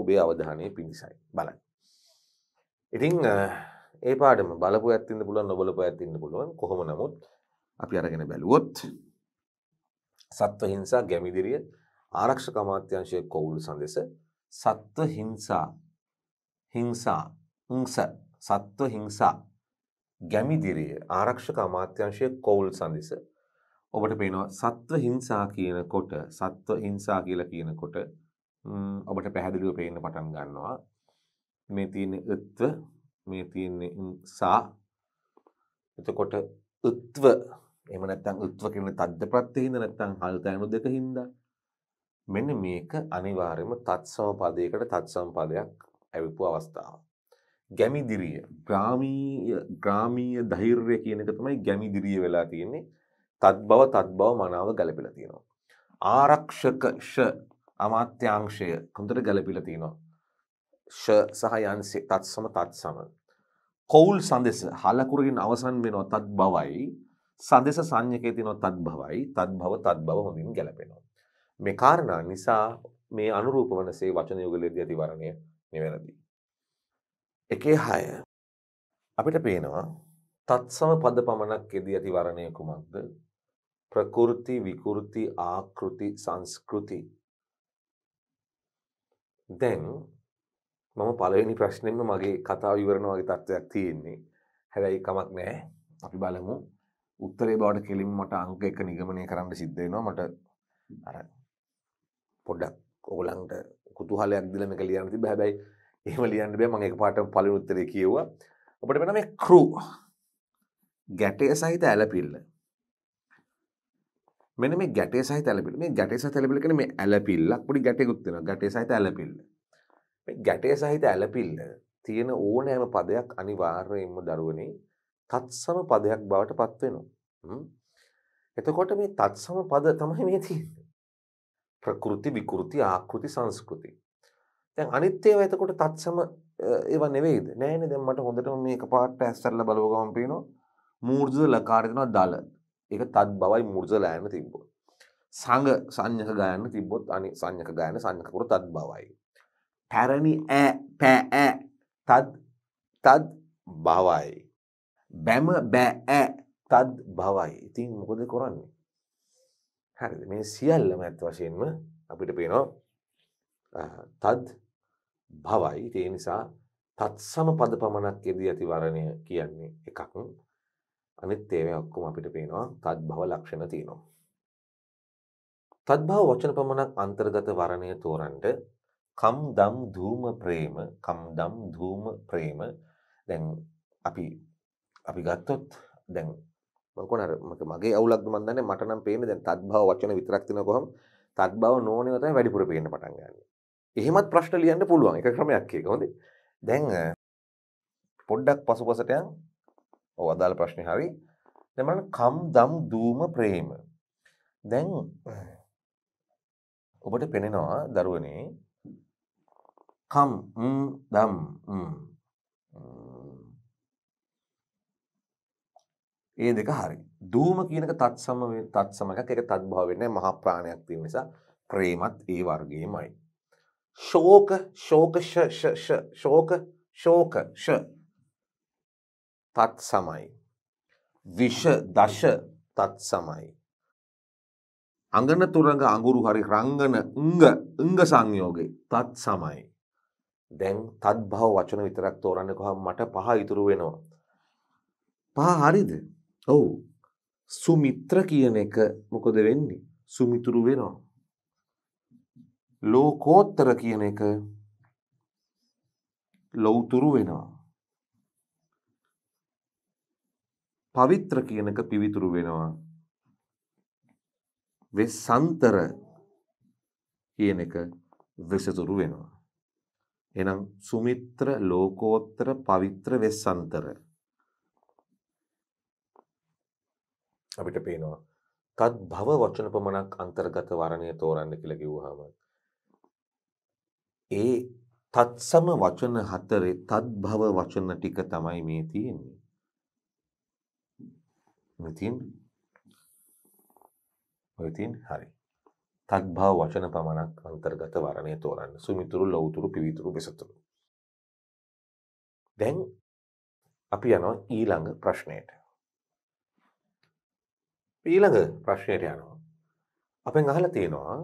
ඔබේ අවධානය පිණිසයි. බලන්න. ඉතින් ඒ පාඩම බලපු ඇත් ඉන්න පුළුවන් නොබලපු ඇත් ඉන්න පුළුවන් කොහොම නමුත් අපි අරගෙන බැලුවොත් සත්ව හිංසා ගැමිදිරිය ආරක්ෂක අමාත්‍යාංශයේ කවුළු සංදේශ සත්ව හිංසා හිංසා උංස සත්ව හිංසා ගැමිදිරයේ ආරක්ෂක අමාත්‍යංශය කවුල් සඳස ඔබට පේනවා සත්ව හිංසා කියනකොට සත්ව හිංසා කියලා කියනකොට ඔබට පැහැදිලිව පේන්න පටන් ගන්නවා මේ තියන්නේ ත්ව මේ තියන්නේ සා එතකොට ත්ව එම නැත්තං ත්ව කියන තද්ද ප්‍රත්තිහිද නැත්තං හල්තෑනු දෙක හින්ද මෙන්න මේක අනිවාර්යම තත්සම පදයකට තත්සම් පදයක් ඇවිපු අවස්ථාව ගැමිදිරිය ග්‍රාමීය ග්‍රාමීය ධෛර්ය කියන එක තමයි ගැමිදිරිය වෙලා තියෙන්නේ තත් බව තත් බව මනාව ගැලපිලා තියෙනවා. ආරක්ෂක ෂ අමාත්‍යංශය කොඳට ගැලපිලා තියෙනවා. ෂ සහ යන්සේ තත්සම තත්සම. කොවුල් සඳෙස හලකුරගින් අවසන් වෙනවා තත් බවයි සඳෙස සංඥකය තිනො තත් බවයි තත් බව තත් බව හොඳින් ගැලපෙනවා. මේ කාරණා නිසා මේ අනුරූප වනසේ වචනයුගලෙද ඇතිවරණය නිවැරදි. එකේ හය අපිට පේනවා තත්සම පද පමණක් එදී ඇති වරණය කුමක්ද ප්‍රකෘති විකෘති ආකෘති සංස්කෘති දැන් මම පලවෙනි ප්‍රශ්නෙන්ම මගේ කතා විවරණවාගේ තත්ත්වයක් තියෙන්නේ හැබැයි කමක් නෑ අපි බලමු උත්තරේ බවට කෙලින් මට අංක එක නිගමනය කරන්න සිද්ධයෙනවා මට අර පොඩ්ඩක් ඕගලන්ට කුතුහලයක් දිල මේක ලියන්න තිබ හැබැයි එහම ලියන්න බෑ මගේ පාට පලින් උත්තරය කියව්වා අපට වෙන මේ කරු ගැටේ සහිත ඇලපිල්ල මෙන මේ ගැටේ සහි තැලපිල මේ ගැටේ සහ තැලපිල කන මේ ඇලපිල්ලක් පොඩි ගැටෙකුත්වෙන ගැටේ සහිත ඇලපිල්ල ගැටේ සහිත ඇලපිල්ල තියෙන ඕනෑම පදයක් අනිවාර්යයෙන්ම දරුවනේ තත්සම පදයක් බවට පත්වෙනවා එතකොට මේ තත්සම පද තමයි මේ තියෙන ප්‍රකෘති විකෘති ආකෘති සංස්කෘති තැන් අනිත්‍යව එතකොට තත්සම ඒව නෙවෙයිද නෑන දැ මට හොඳටම මේ පාට ඇස්සරල බලවගම පේනවා මූර්ජද ලකාරතිනවා දල එක තත් බවයි මුර්ජ ලෑන තිබ්බ. සඟ සංඥක ගයන්න තිබොත් අනි සංඥක ගයන සංඥකපුර තත් බවයි. පැරණි ඇ පෑ තත් තත් බවයි. බැම බෑ තත් බවයි ඉතින් මොකද කරන්නේ. හරි මේ සියල්ලම ඇත් වශයෙන්ම අපිට පේනවා තද් භවයි ඒ නිසා තත්සම පද පමණක් යෙදී ඇති වරණය කියන්නේ එකක් අනිත් ඒවා ඔක්කොම අපිට පේනවා තත්භව ලක්ෂණ තියෙනවා තත්භව වචන පමණක් අන්තර්ගත වරණය තෝරන්ට කම් දම් ධූම ප්‍රේම කම් දම් ධූම ප්‍රේම දැන් අපි අපි ගත්තොත් දැන් මකොන මගේ අවුලක් මන්දන්නේ මට නම් පේන්නේ දැන් තත්භව වචන විතරක් තියෙනවා කොහොම තත්භව නෝනේ තමයි වැඩිපුර පේන්න පටන් ගන්නේ එහෙමත් ප්‍රශ්න ලියන්න පුළුවන් එක ක්‍රමයක් එක හොඳ දැන් පොඩ්ඩක් පසුපසටයන් ඔ අදාළ ප්‍රශ්නය හරි දෙමට කම් දම් දූම ප්‍රේම දැන් ඔබට පෙනෙනවා දරුවනේ කම් දම් ඒ දෙක හරි දූම කියනක තත් සම තත් සමඟ එක තත් භාවන්න මහා ප්‍රාණයක් තිය නිසා ප්‍රේමත් ඒ වර්ගේමයි ഷോക്ക് ഷോക്ക് ഷ ഷ ഷ ഷോക്ക് ഷോക്ക് ഷ තත්සමයි. විෂ දශ තත්සමයි. අඟන තුරඟ අඟුරු හරි රංගන උංග උංග සංයෝගේ තත්සමයි. දැන් තත්භව වචන විතරක් තෝරන්න කොහොම මට පහ ඉතුරු වෙනවා. පහ හරිද? ඔව්. සුමිත්‍ර කියන එක මොකද වෙන්නේ? සුමිතුරු වෙනවා. ලෝකෝත්තර කියන එක ලෞතුරු වෙනවා. පවිත්‍ර කියනක පිවිතුරු වෙනවා. වෙස්සන්තර කියන එක වෙසතුරු වෙනවා. එනම් සුමිත්‍ර ලෝකෝත්තර පවිත්‍ර වෙස්සන්තර අපිට පේනවා තත් භව වචන පමණක් අන්තර්ගත වරණය තෝරන්න කියලා කිව්වහම ඒ තත්සම වචන හතරේ තත්භව වචන ටික තමයි මේ තියෙන්නේ. මේ තියෙන්නේ. ඔය තියෙන්නේ හරි. තත්භව වචන පමණක් අන්තර්ගත වර්ණය තෝරන්න. සුමිතුරු, ලෞතුරු, පිවිතුරු, විසතුරු. දැන් අපි යනවා ඊළඟ ප්‍රශ්නයට. ඊළඟ ප්‍රශ්නයට යනවා. අපෙන් අහලා තියෙනවා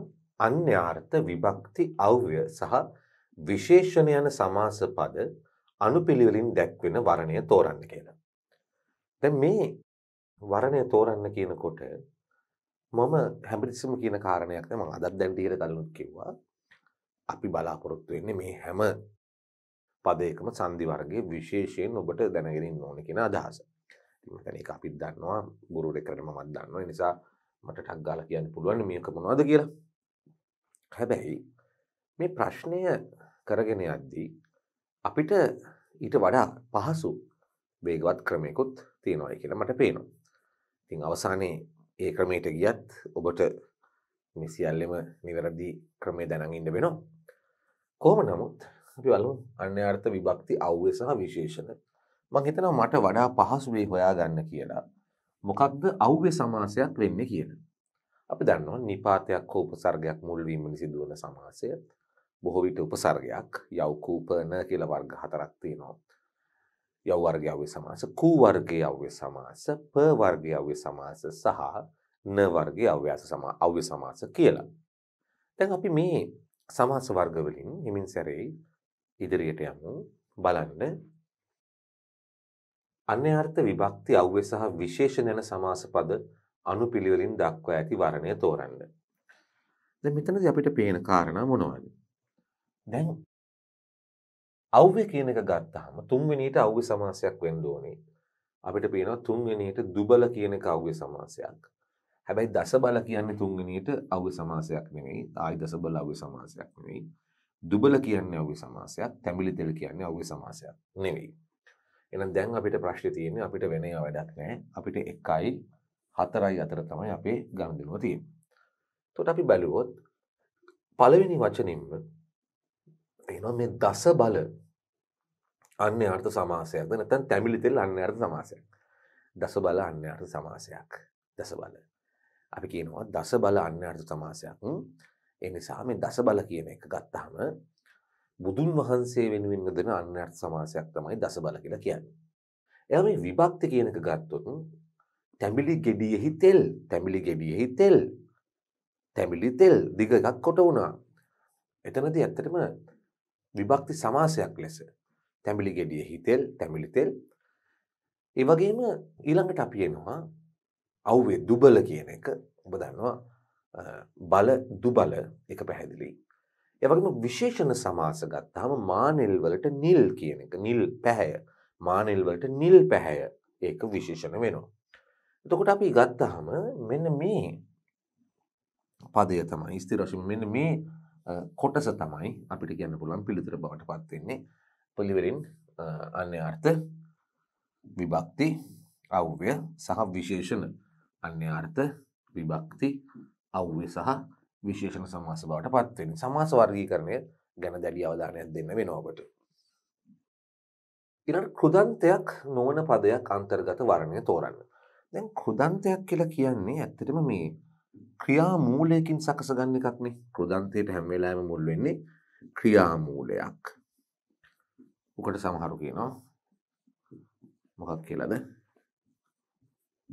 අන්‍යාර්ථ විභක්ති අව්‍ය සහ විශේෂණ යන සමාස පද අනුපිළිවෙලින් දැක්වෙන වර්ණය තෝරන්න කියලා. දැන් මේ වර්ණය තෝරන්න කියනකොට මම හැමතිස්සම කියන කාරණයක් මම අදත් දැන් ටිකට කලිනුත් කිව්වා. අපි බලාපොරොත්තු වෙන්නේ මේ හැම පදයකම සංදි වර්ගයේ විශේෂයෙන් ඔබට දැනගෙන ඉන්න ඕන කියන අදහස. ඉතින් මම ඒක අපිත් දන්නවා ගුරු රෙකරණ මමත් දන්නවා. ඒ නිසා මට ටක් ගාලා කියන්න පුළුවන් මේක මොනවද කියලා. හැබැයි මේ ප්‍රශ්නය කරගෙන යද්දී අපිට ඊට වඩා පහසු වේගවත් ක්‍රමයකුත් තියෙනවායි කියලා මට පේනවා. ඉතින් අවසානයේ ඒ ක්‍රමයට ගියත් ඔබට මේ සියල්ලම නිවැරදි ක්‍රමේ දැනන් ඉන්න වෙනවා. කොහොම නමුත් අපි බලමු අන්‍යාර්ථ විභක්ති අව්‍ය සහ විශේෂණ. මම හිතනවා මට වඩා පහසු වේ හොයාගන්න කියලා. මොකක්ද අව්‍ය සමාසයක් වෙන්නේ කියලා. අපි දන්නවා නිපාතයක් හෝ උපසර්ගයක් මුල් වීමනි සිදු වන සමාසය බොහෝ විට උපසර්ගයක් යව් කූපන කියලා වර්ග හතරක් තියෙනවා. යව් වර්ගය අව්‍ය සමාස, කූ වර්ගය අව්‍ය සමාස, ප වර්ගය අව්‍ය සමාස සහ න වර්ගය අව්‍යාස සමා අව්‍ය සමාස කියලා. දැන් අපි මේ සමාස වර්ග වලින් හිමින් සැරේ ඉදිරියට යමු බලන්න අන්‍යාර්ථ විභක්ති අව්‍ය සහ විශේෂණ යන සමාස පද අනුපිළිවෙලින් දක්වා ඇති වරණය තෝරන්න. ද මෙතනද අපිට පේන කාරණ මොනවාද. දැන් අව්‍ය කියන එක ගත්තහම තුන්වෙනිට අව්‍ය සමාසයක් වෙන්ඩෝනේ අපිට පේනවා තුන්වෙනිට දුබල කියන එක අව්‍ය සමාසයක්. හැබැයි දස බල කියන්නේ තුන්වෙනිට අව්‍ය සමාසයක් නෙවෙයි ආයි දස බල අව්‍ය සමාසයක් නෙවෙයි දුබල කියන්නේ අව්‍ය සමාසයක් තැඹිලි තෙල් කියන්නේ අව්‍ය සමාසයක් නෙවෙයි එහෙනම් දැන් අපිට ප්‍රශ්නේ තියෙන්නේ අපිට වෙන ඒවා වැඩක් නැහැ අපිට එකයි හතරයි අතර තමයි අපේ ගණ දෙනුව තියෙන්. තොට අපි බැලුවොත් පළවෙනි වචනින්ම එනවා මේ දස බල අන්න අර්ථ සමාසයක්ද නැතන් තැමිලි තෙල් අන්න අර්ථ සමාසයක් දස බල අන්න අර්ථ සමාසයක් දස බල අපි කියනවා දස බල අන්න අර්ථ සමාසයක් එනිසා මේ දස බල කියන එක ගත්තහම බුදුන් වහන්සේ වෙනුවෙන් දෙන අන්න අර්ථ සමාසයක් තමයි දස බල කියලා කියන්නේ එයා මේ විභක්ති කියන එක ගත්තොත් තැමිලි ගෙඩියෙහි තෙල් තැමිලි ගෙඩියෙහි තෙල් තැමිලි තෙල් දිග එකක් කොට වුණා. එතනදී ඇත්තටම විභක්ති සමාසයක් ලෙස තැමිලි ගෙඩියෙහි තෙල් තැමිලි තෙල් ඒ වගේම ඊළඟට අපි එනවා අව්වේ දුබල කියන එක ඔබ දන්නවා බල දුබල එක පැහැදිලි. ඒ වගේම විශේෂණ සමාස ගත්තාම මානෙල් වලට නිල් කියන එක නිල් පැහැය මානෙල් වලට නිල් පැහැය ඒක විශේෂණ වෙනවා. එතකොට අපි ගත්තහම මෙන්න මේ පදය තමයි ස්තිරශම මෙන්න මේ කොටස තමයි අපිට ගැන්න පුළන් පිළිතුර බවට පත්වෙන්නේ පොලිවරින් අන්න අර්ථ විභක්ති අව්‍ය සහ විශේෂණ අන්‍ය අර්ථ විභක්ති අව්‍ය සහ විශේෂණ සමාස බවට පත්වෙන සමාස වර්ගී කරණය ගැන දැඩි අවධානයක් දෙන්න වෙනෝබට. ඉර කෘදන්තයක් නොවන පදයක් අන්තර්ගත වරණය තෝරන්න දැන් කෘදන්තයක් කියලා කියන්නේ ඇත්තටම මේ ක්‍රියා මූලයකින් සකස ගන්න එකක් නේ. කෘදන්තයට හැම වෙලාවෙම මුල් වෙන්නේ ක්‍රියා මූලයක්. උකට සමහරු කියනවා මොකක් කියලාද?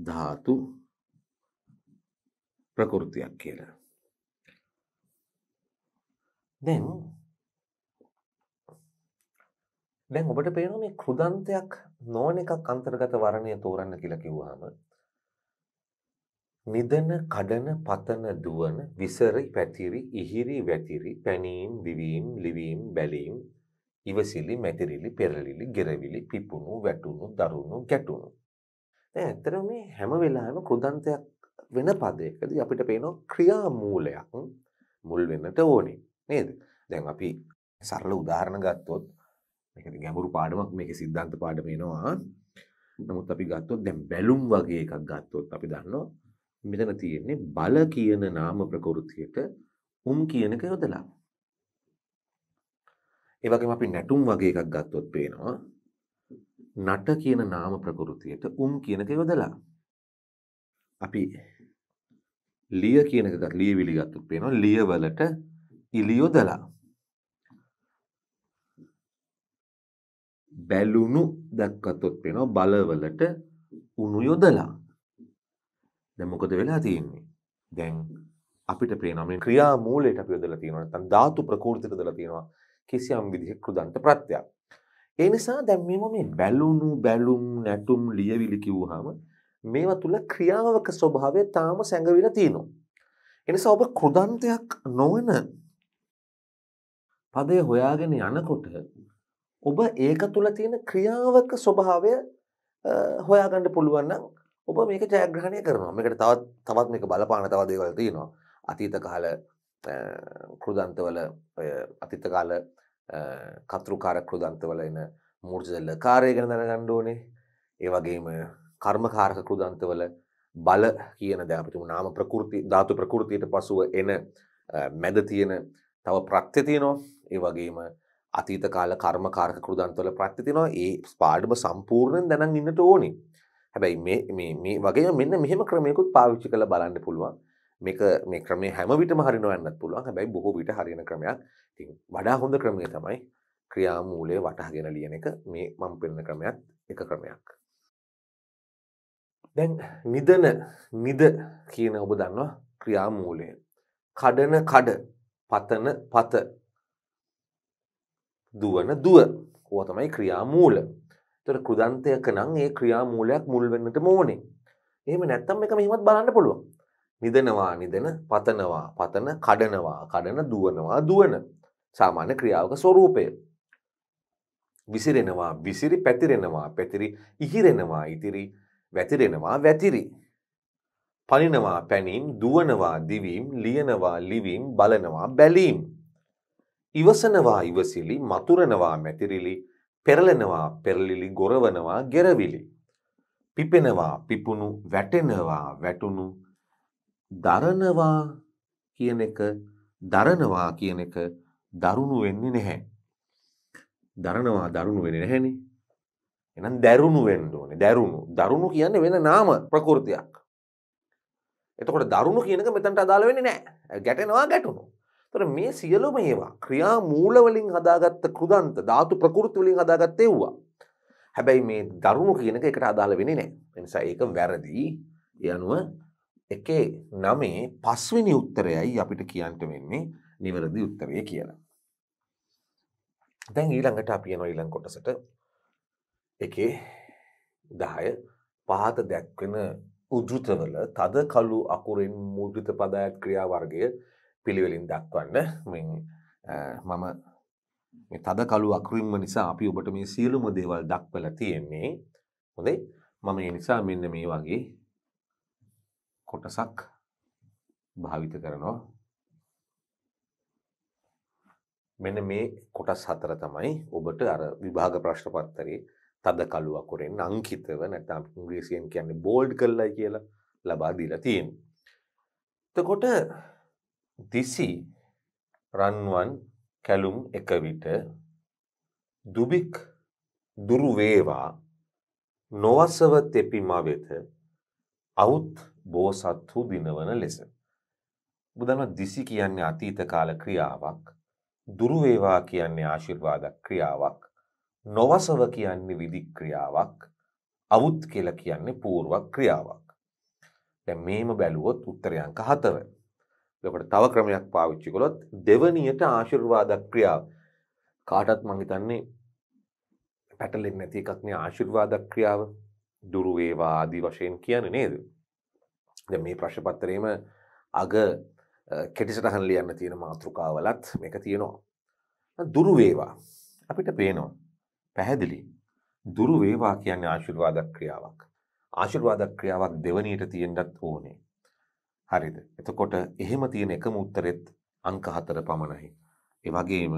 ධාතු ප්‍රകൃතියක් කියලා. දැන් දැන් ඔබට පේනවා මේ කෘදන්තයක් නොවන එකක් අන්තර්ගත වර්ණය තෝරන්න කියලා කිව්වහම නිදන කඩන පතන දුවන විසරි පැතිරි ඉහිරි වැතිරි පැනීම් දිවීම් ලිවීම් බැලීම් ඉවසිලි මැතිරිලි පෙරලිලි ගෙරවිලි පිපුණු වැටුණු දරුණු ගැටුණු දැන් ඇත්තටම මේ හැම වෙලාවෙම කෘදන්තයක් වෙන පදයකදී අපිට පේනවා ක්‍රියාමූලයක් මුල් වෙන්නට ඕනේ නේද දැන් අපි සරල උදාහරණ ගත්තොත් මේක ගැඹුරු පාඩමක් මේක සිද්ධාන්ත පාඩම එනවා. නමුත් අපි ගත්තොත් දැන් බැලුම් වගේ එකක් ගත්තොත් අපි දන්නවා මෙතන තියෙන්නේ බල කියන නාම ප්‍රකෘතියට උම් කියන එක යොදලා. ඒ වගේම අපි නැටුම් වගේ එකක් ගත්තොත් පේනවා නට කියන නාම ප්‍රකෘතියට උම් කියන එක යොදලා. අපි ලිය කියන එක ගත් ලියවිලි ගත්තොත් පේනවා ලියවලට ඉලියොදලා. බැලුණු දැක්කතොත් වෙනවා බලවලට උණු යොදලා. දැන් මොකද වෙලා තියෙන්නේ? දැන් අපිට පේනවා මේ ක්‍රියා මූලයට අපි යොදලා තියෙනවා නැත්නම් ධාතු ප්‍රකෘතියට යොදලා තියෙනවා කිසියම් විදිහක කෘදන්ත ප්‍රත්‍යක්. ඒ නිසා දැන් මේව මේ බැලුණු බැලුම් නැටුම් ලියවිලි කිව්වහම මේවා තුල ක්‍රියාවක ස්වභාවය තාම සැඟවිලා තියෙනවා. ඒ නිසා ඔබ කෘදන්තයක් නොවන පදය හොයාගෙන යනකොට ඔබ ඒක තුළ තියෙන ක්‍රියාවක ස්වභාවය හොයාගන්න පුළුවන් නම් ඔබ මේක ජයග්‍රහණය කරනවා. මේකට තවත් තවත් මේක බලපාන තව දේවල් තියෙනවා. අතීත කාල කෘදන්තවල ඔය අතීත කාල කතුරුකාර කෘදන්තවල එන මූර්ජදල්ල කාර්ය ගැන දැනගන්න ඕනේ. ඒ වගේම කර්මකාරක කෘදන්තවල බල කියන දැන් අපිට නාම ප්‍රකෘති ධාතු ප්‍රකෘතියට පසුව එන මැද තියෙන තව ප්‍රත්‍ය තියෙනවා. ඒ වගේම අතීත කාල කර්ම කාරක කෘදන්තවල ප්‍රත්‍ය තියෙනවා ඒ පාඩම සම්පූර්ණයෙන් දැනන් ඉන්නට ඕනි. හැබැයි මේ මේ මේ වගේ මෙන්න මෙහෙම ක්‍රමයකුත් පාවිච්චි කරලා බලන්න පුළුවන්. මේක මේ ක්‍රමය හැම විටම හරිනව යන්නත් පුළුවන්. හැබැයි බොහෝ විට හරින ක්‍රමයක්. ඉතින් වඩා හොඳ ක්‍රමය තමයි ක්‍රියාමූලය වටහාගෙන ලියන එක මේ මම පෙන්නන ක්‍රමයක් එක ක්‍රමයක්. දැන් නිදන නිද කියන ඔබ දන්නවා ක්‍රියාමූලය. කඩන කඩ පතන පත දුවන දුව ඕ තමයි ක්‍රියාමූල තොට කෘදන්තයක නං ඒ ක්‍රියාමූලයක් මුල් වෙන්නට මෝනේ එහෙම නැත්තම් එක මෙහිමත් බලන්න පුළුවන් නිදනවා නිදන පතනවා පතන කඩනවා කඩන දුවනවා දුවන සාමාන්‍ය ක්‍රියාවක ස්වරූපය විසිරෙනවා විසිරි පැතිරෙනවා පැතිරි ඉහිරෙනවා ඉතිරි වැතිරෙනවා වැතිරි පනිනවා පැනීම් දුවනවා දිවීම් ලියනවා ලිවීම් බලනවා බැලීම් ඉවසනවා ඉවසිලි මතුරනවා මැතිරිලි පෙරලෙනවා පෙරලිලි ගොරවනවා ගෙරවිලි. පිපෙනවා පිපුණු වැටෙනවා වැටුණු දරනවා කියන එක දරනවා කියන එක දරුණු වෙන්නේ නැහැ. දරනවා දරුණු වෙන්නේ නැහැනේ. එහෙනම් දරුණු වෙන්න ඕනේ. දරුණු. දරුණු කියන්නේ වෙන නාම ප්‍රകൃතියක්. එතකොට දරුණු කියන එක මෙතනට අදාළ වෙන්නේ නැහැ. ගැටෙනවා ගැටුණු. තොර මේ සියලුම ඒවා ක්‍රියා මූලවලින් හදාගත්ත කෘදන්ත ධාතු ප්‍රකෘති වලින් හදාගත්ත එව්වා. හැබැයි මේ දරුණු කියන එක එකට අදාළ වෙන්නේ නැහැ. ඒ නිසා ඒක වැරදි. ඒ අනුව එකේ නමේ පස්වෙනි උත්තරයයි අපිට කියන්න වෙන්නේ නිවැරදි උත්තරය කියලා. දැන් ඊළඟට අපි යනවා ඊළඟ කොටසට. එකේ 10 පහත දැක්වෙන උද්ෘතවල තද කළු අකුරෙන් මුද්‍රිත පදායත් ක්‍රියා වර්ගය පිළිවෙලින් දක්වන්න මම තද කළු අකරුම්ම නිසා අපි ඔබට මේ සියලුම දේවල් දක්වල තියෙන්නේ හොදේ මම ඒ නිසා මෙන්න මේ වගේ කොටසක් භාවිත කරනවා මෙන්න මේ කොටස් හතර තමයි ඔබට අර විභාග ප්‍රශ්න පත්තරේ තද කළු අකුරෙන් අංකිතව නැත්නම් ඉංග්‍රීසියෙන් කියන්නේ බෝල්ඩ් කරලා කියලා ලබා දීලා තියෙනවා. එතකොට දිසි රන්වන් කැලුම් එක විට දුබික් දුරු වේවා නොවසව තෙපිමා වෙත අවුත් බෝසත්හු දිනවන ලෙස බුදුන් දිසි කියන්නේ අතීත කාල ක්‍රියාවක් දුරු වේවා කියන්නේ ආශිර්වාද ක්‍රියාවක් නොවසව කියන්නේ විදි ක්‍රියාවක් අවුත් කියලා කියන්නේ පූර්ව ක්‍රියාවක් දැන් මේම බැලුවොත් උත්තරයන්ක 4 එතකොට තව ක්‍රමයක් පාවිච්චි කළොත් දෙවණියට ආශිර්වාදක් ක්‍රියාව. කාටත් මං හිතන්නේ පැටලෙන්නේ නැති එකක් නේ ආශිර්වාදක් ක්‍රියාව. දුරු වේවා ආදී වශයෙන් කියන්නේ නේද? දැන් මේ ප්‍රශ්න පත්‍රයේම අග කෙටි සටහන් ලියන්න තියෙන මාතෘකාවලත් මේක තියෙනවා. දුරු වේවා අපිට පේනවා. පැහැදිලි. දුරු වේවා කියන්නේ ආශිර්වාදක් ක්‍රියාවක්. ආශිර්වාදක් ක්‍රියාවක් දෙවණියට තියෙන්නත් ඕනේ. හරිද? එතකොට එහෙම තියෙන එකම උත්තරෙත් අංක 4 පමණයි. ඒ වගේම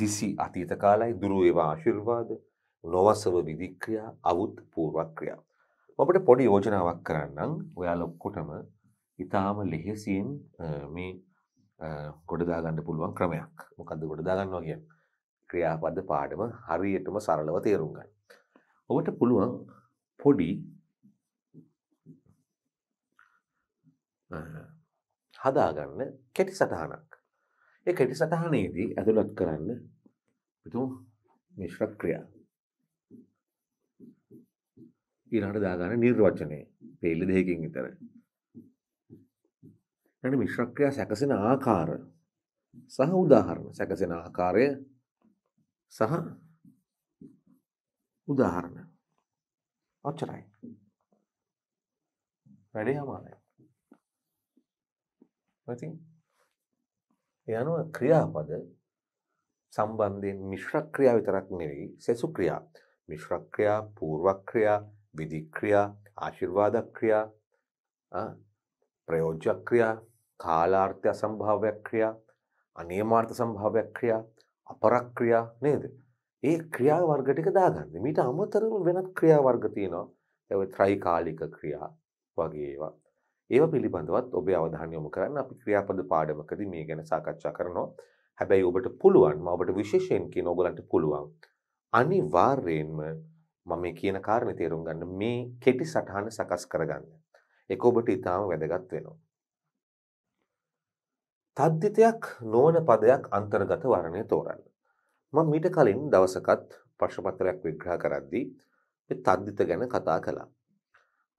දිසි අතීත කාලයි දුරු ඒවා ආශිර්වාද නොවසව විධික්‍රියා අවුත් පූර්වක්‍රියා. අපිට පොඩි යෝජනාවක් කරන්නම්. ඔයාලා ඔක්කොටම ඊටාම ලෙහෙසියෙන් මේ ගොඩ දාගන්න පුළුවන් ක්‍රමයක්. මොකද්ද ගොඩ දාගන්නවා කියන්නේ? ක්‍රියාපද පාඩම හරියටම සරලව තේරුම් ගන්න. ඔබට පුළුවන් පොඩි හදාගන්න කෙටි සටහනක්. ඒ කෙටි සටහනේදී ඇතුළත් කරන්න පිටු මිශ්‍ර ක්‍රියා. ඊළඟට දාගන්න නිර්වචනය. පේලි දෙකකින් විතර. ඊළඟ මිශ්‍ර ක්‍රියා සැකසෙන ආකාර සහ උදාහරණ සැකසෙන ආකාරය සහ උදාහරණ. ඔච්චරයි. වැඩේ හමාරයි. ඉතින් යනවා ක්‍රියාපද සම්බන්ධයෙන් මිශ්‍ර ක්‍රියා විතරක් නෙවෙයි සෙසු ක්‍රියා මිශ්‍ර ක්‍රියා පූර්ව ක්‍රියා විදි ක්‍රියා ආශිර්වාද ක්‍රියා ප්‍රයෝජ්‍ය ක්‍රියා කාලාර්ථ සම්භාව්‍ය ක්‍රියා අනියමාර්ථ සම්භාව්‍ය ක්‍රියා අපරක්‍රියා නේද ඒ ක්‍රියා වර්ග ටික දාගන්න. මීට අමතරව වෙනත් ක්‍රියා වර්ග තියෙනවා. ඒ ත්‍රිකාලික ක්‍රියා වගේ ඒවා. ඒව පිළිබඳවත් ඔබේ අවධානය යොමු කරන්න අපි ක්‍රියාපද පාඩමකදී මේ ගැන සාකච්ඡා කරනවා. හැබැයි ඔබට පුළුවන් මම ඔබට විශේෂයෙන් කියන ඕගලන්ට පුළුවන් අනිවාර්යයෙන්ම මම මේ කියන කාරණේ තේරුම් ගන්න මේ කෙටි සටහන සකස් කරගන්න. ඒක ඔබට ඊටාම වැදගත් වෙනවා. තද්දිතයක් නොවන පදයක් අන්තර්ගත වර්ණය තෝරන්න. මම මීට කලින් දවසකත් ප්‍රශ්න පත්‍රයක් විග්‍රහ කරද්දී මේ තද්දිත ගැන කතා කළා.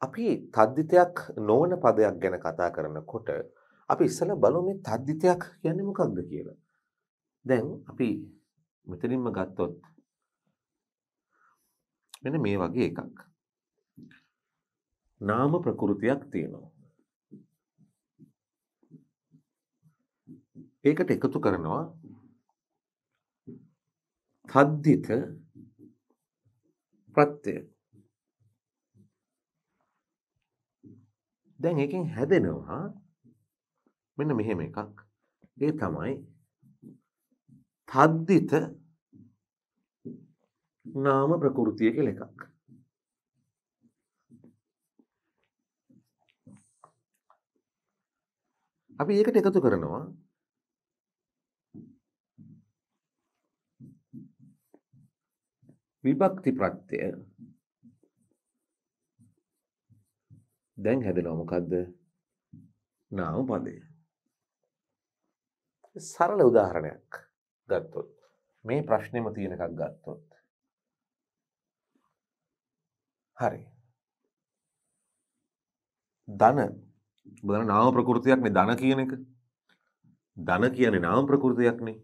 අපි තද්දිතයක් නොවන පදයක් ගැන කතා කරනකොට අපි ඉස්සල බලමු මේ තද්දිතයක් කියන්නේ මොකක්ද කියලා. දැන් අපි මෙතනින්ම ගත්තොත් මෙන්න මේ වගේ එකක්. නාම ප්‍රകൃතියක් තියෙනවා. ඒකට එකතු කරනවා තද්දිත ප්‍රත්‍යය දැන් එකෙන් හැදෙනවා මෙන්න මෙහෙම එකක් ඒ තමයි තද්දිත නාම ප්‍රකෘතිය කියල එකක් අපි ඒකට එකතු කරනවා විභක්ති ප්‍රත්‍යය දැන් හැදෙනවා මොකද්ද? නාම පදේ. සරල උදාහරණයක් ගත්තොත් මේ ප්‍රශ්නේම තියෙන එකක් ගත්තොත්. හරි. ධන බලන නාම ප්‍රകൃතියක්නේ ධන කියන එක. ධන කියන්නේ නාම ප්‍රകൃතියක්නේ.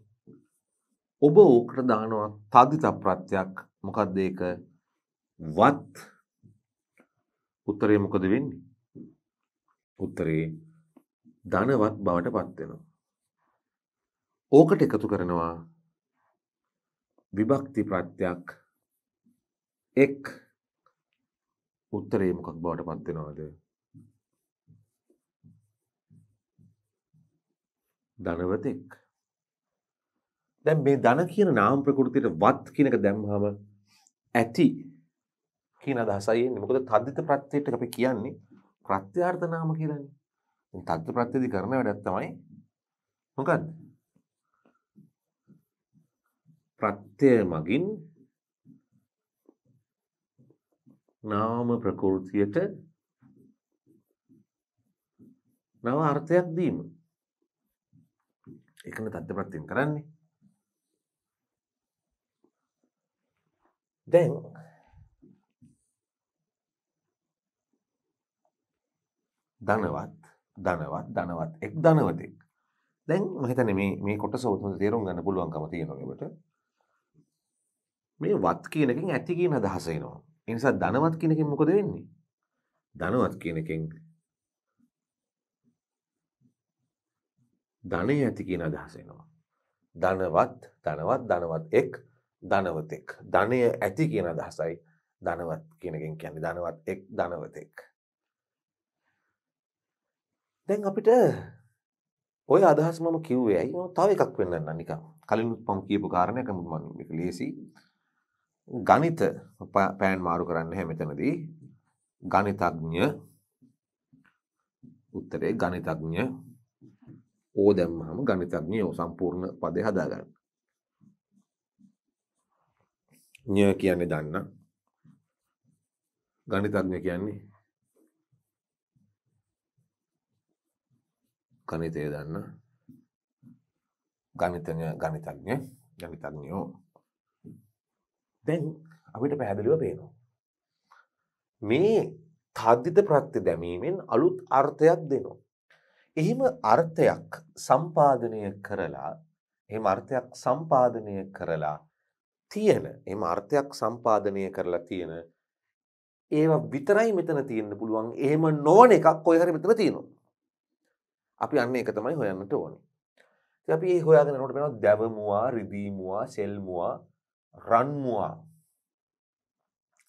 ඔබ ඕකට දානවා තදිත ප්‍රත්‍යක් මොකක්ද ඒක? වත් උත්තරේ මොකද වෙන්නේ? උත්තරේ ධනවත් බවට පත් වෙනවා. ඕකට එකතු කරනවා විභක්ති ප්‍රත්‍යක් එක් උත්තරේ මොකක් බවට පත් වෙනවද? ධනවතෙක්. දැන් මේ ධන කියන නාම ප්‍රකෘතියට වත් කියන එක දැම්මම ඇති කියන අදහසයි එන්නේ. මොකද තද්දිත ප්‍රත්‍යයට අපි කියන්නේ ප්‍රත්‍යාර්ථ නාම කියලානේ. ඉතින් තද්ද ප්‍රත්‍යදි කරන වැඩක් තමයි මොකද්ද? ප්‍රත්‍ය මගින් නාම ප්‍රකෘතියට නව අර්ථයක් දීම. ඒකනේ තද්ද ප්‍රත්‍යයෙන් කරන්නේ. දැන් ධනවත් ධනවත් ධනවත් එක් ධනවතෙක් දැන් මහිතන මේ කොට සෝතුන් තේරුම් ගන්න පුළුවන්කම තියෙනකොට මේ වත් කියනකින් ඇති කියන අදහසේනවා එනිසා ධනවත් කියනකින් මොකද වෙන්නේ ධනවත් කියනකින් ධනය ඇති කියන අදහසෙනවා ධනවත් ධනවත් ධනවත් එක් ධනවතෙක් ධනය ඇති කියන අදහසයි ධනවත් කියනකින් කියන්නේ ධනවත් එක් ධනවතෙක් දැන් අපිට ඔය අදහස් මම කිව්වේ ඇයි මම තව එකක් වෙන්නන්න නිකන් කලිනුත් මම කියපු කාරණයක් මම මේක ලේසි ගණිත පෑන් මාරු කරන්න නැහැ මෙතනදී ගණිතඥ උත්තරේ ගණිතඥ ඕ දැම්මහම ගණිතඥ ඕ සම්පූර්ණ පදේ හදාගන්න ඥ කියන්නේ දන්න ගණිතඥ කියන්නේ ගණිතය දන්න ගණිතනය ගණිතඥ ගණිතඥයෝ දැන් අපිට පැහැදිලිව පේනවා. මේ තද්ධිත ප්‍රත්‍ය දැමීමෙන් අලුත් අර්ථයක් දෙනවා. එහෙම අර්ථයක් සම්පාධනය කරලා එම අර්ථයක් සම්පාධනය කරලා තියෙන එම අර්ථයක් සම්පාධනය කරලා තියෙන ඒවා විතරයි මෙතන තියෙන්න පුළුවන් එහෙම නොවන එකක් කොයි හරි මෙතන තියෙනවා. අපි අන්න එක තමයි හොයන්නට ඕනේ. ඉතින් අපි මේ හොයාගෙනනකොට වෙනවා දැවමුවා, රිදීමුවා, සෙල්මුවා, රන්මුවා.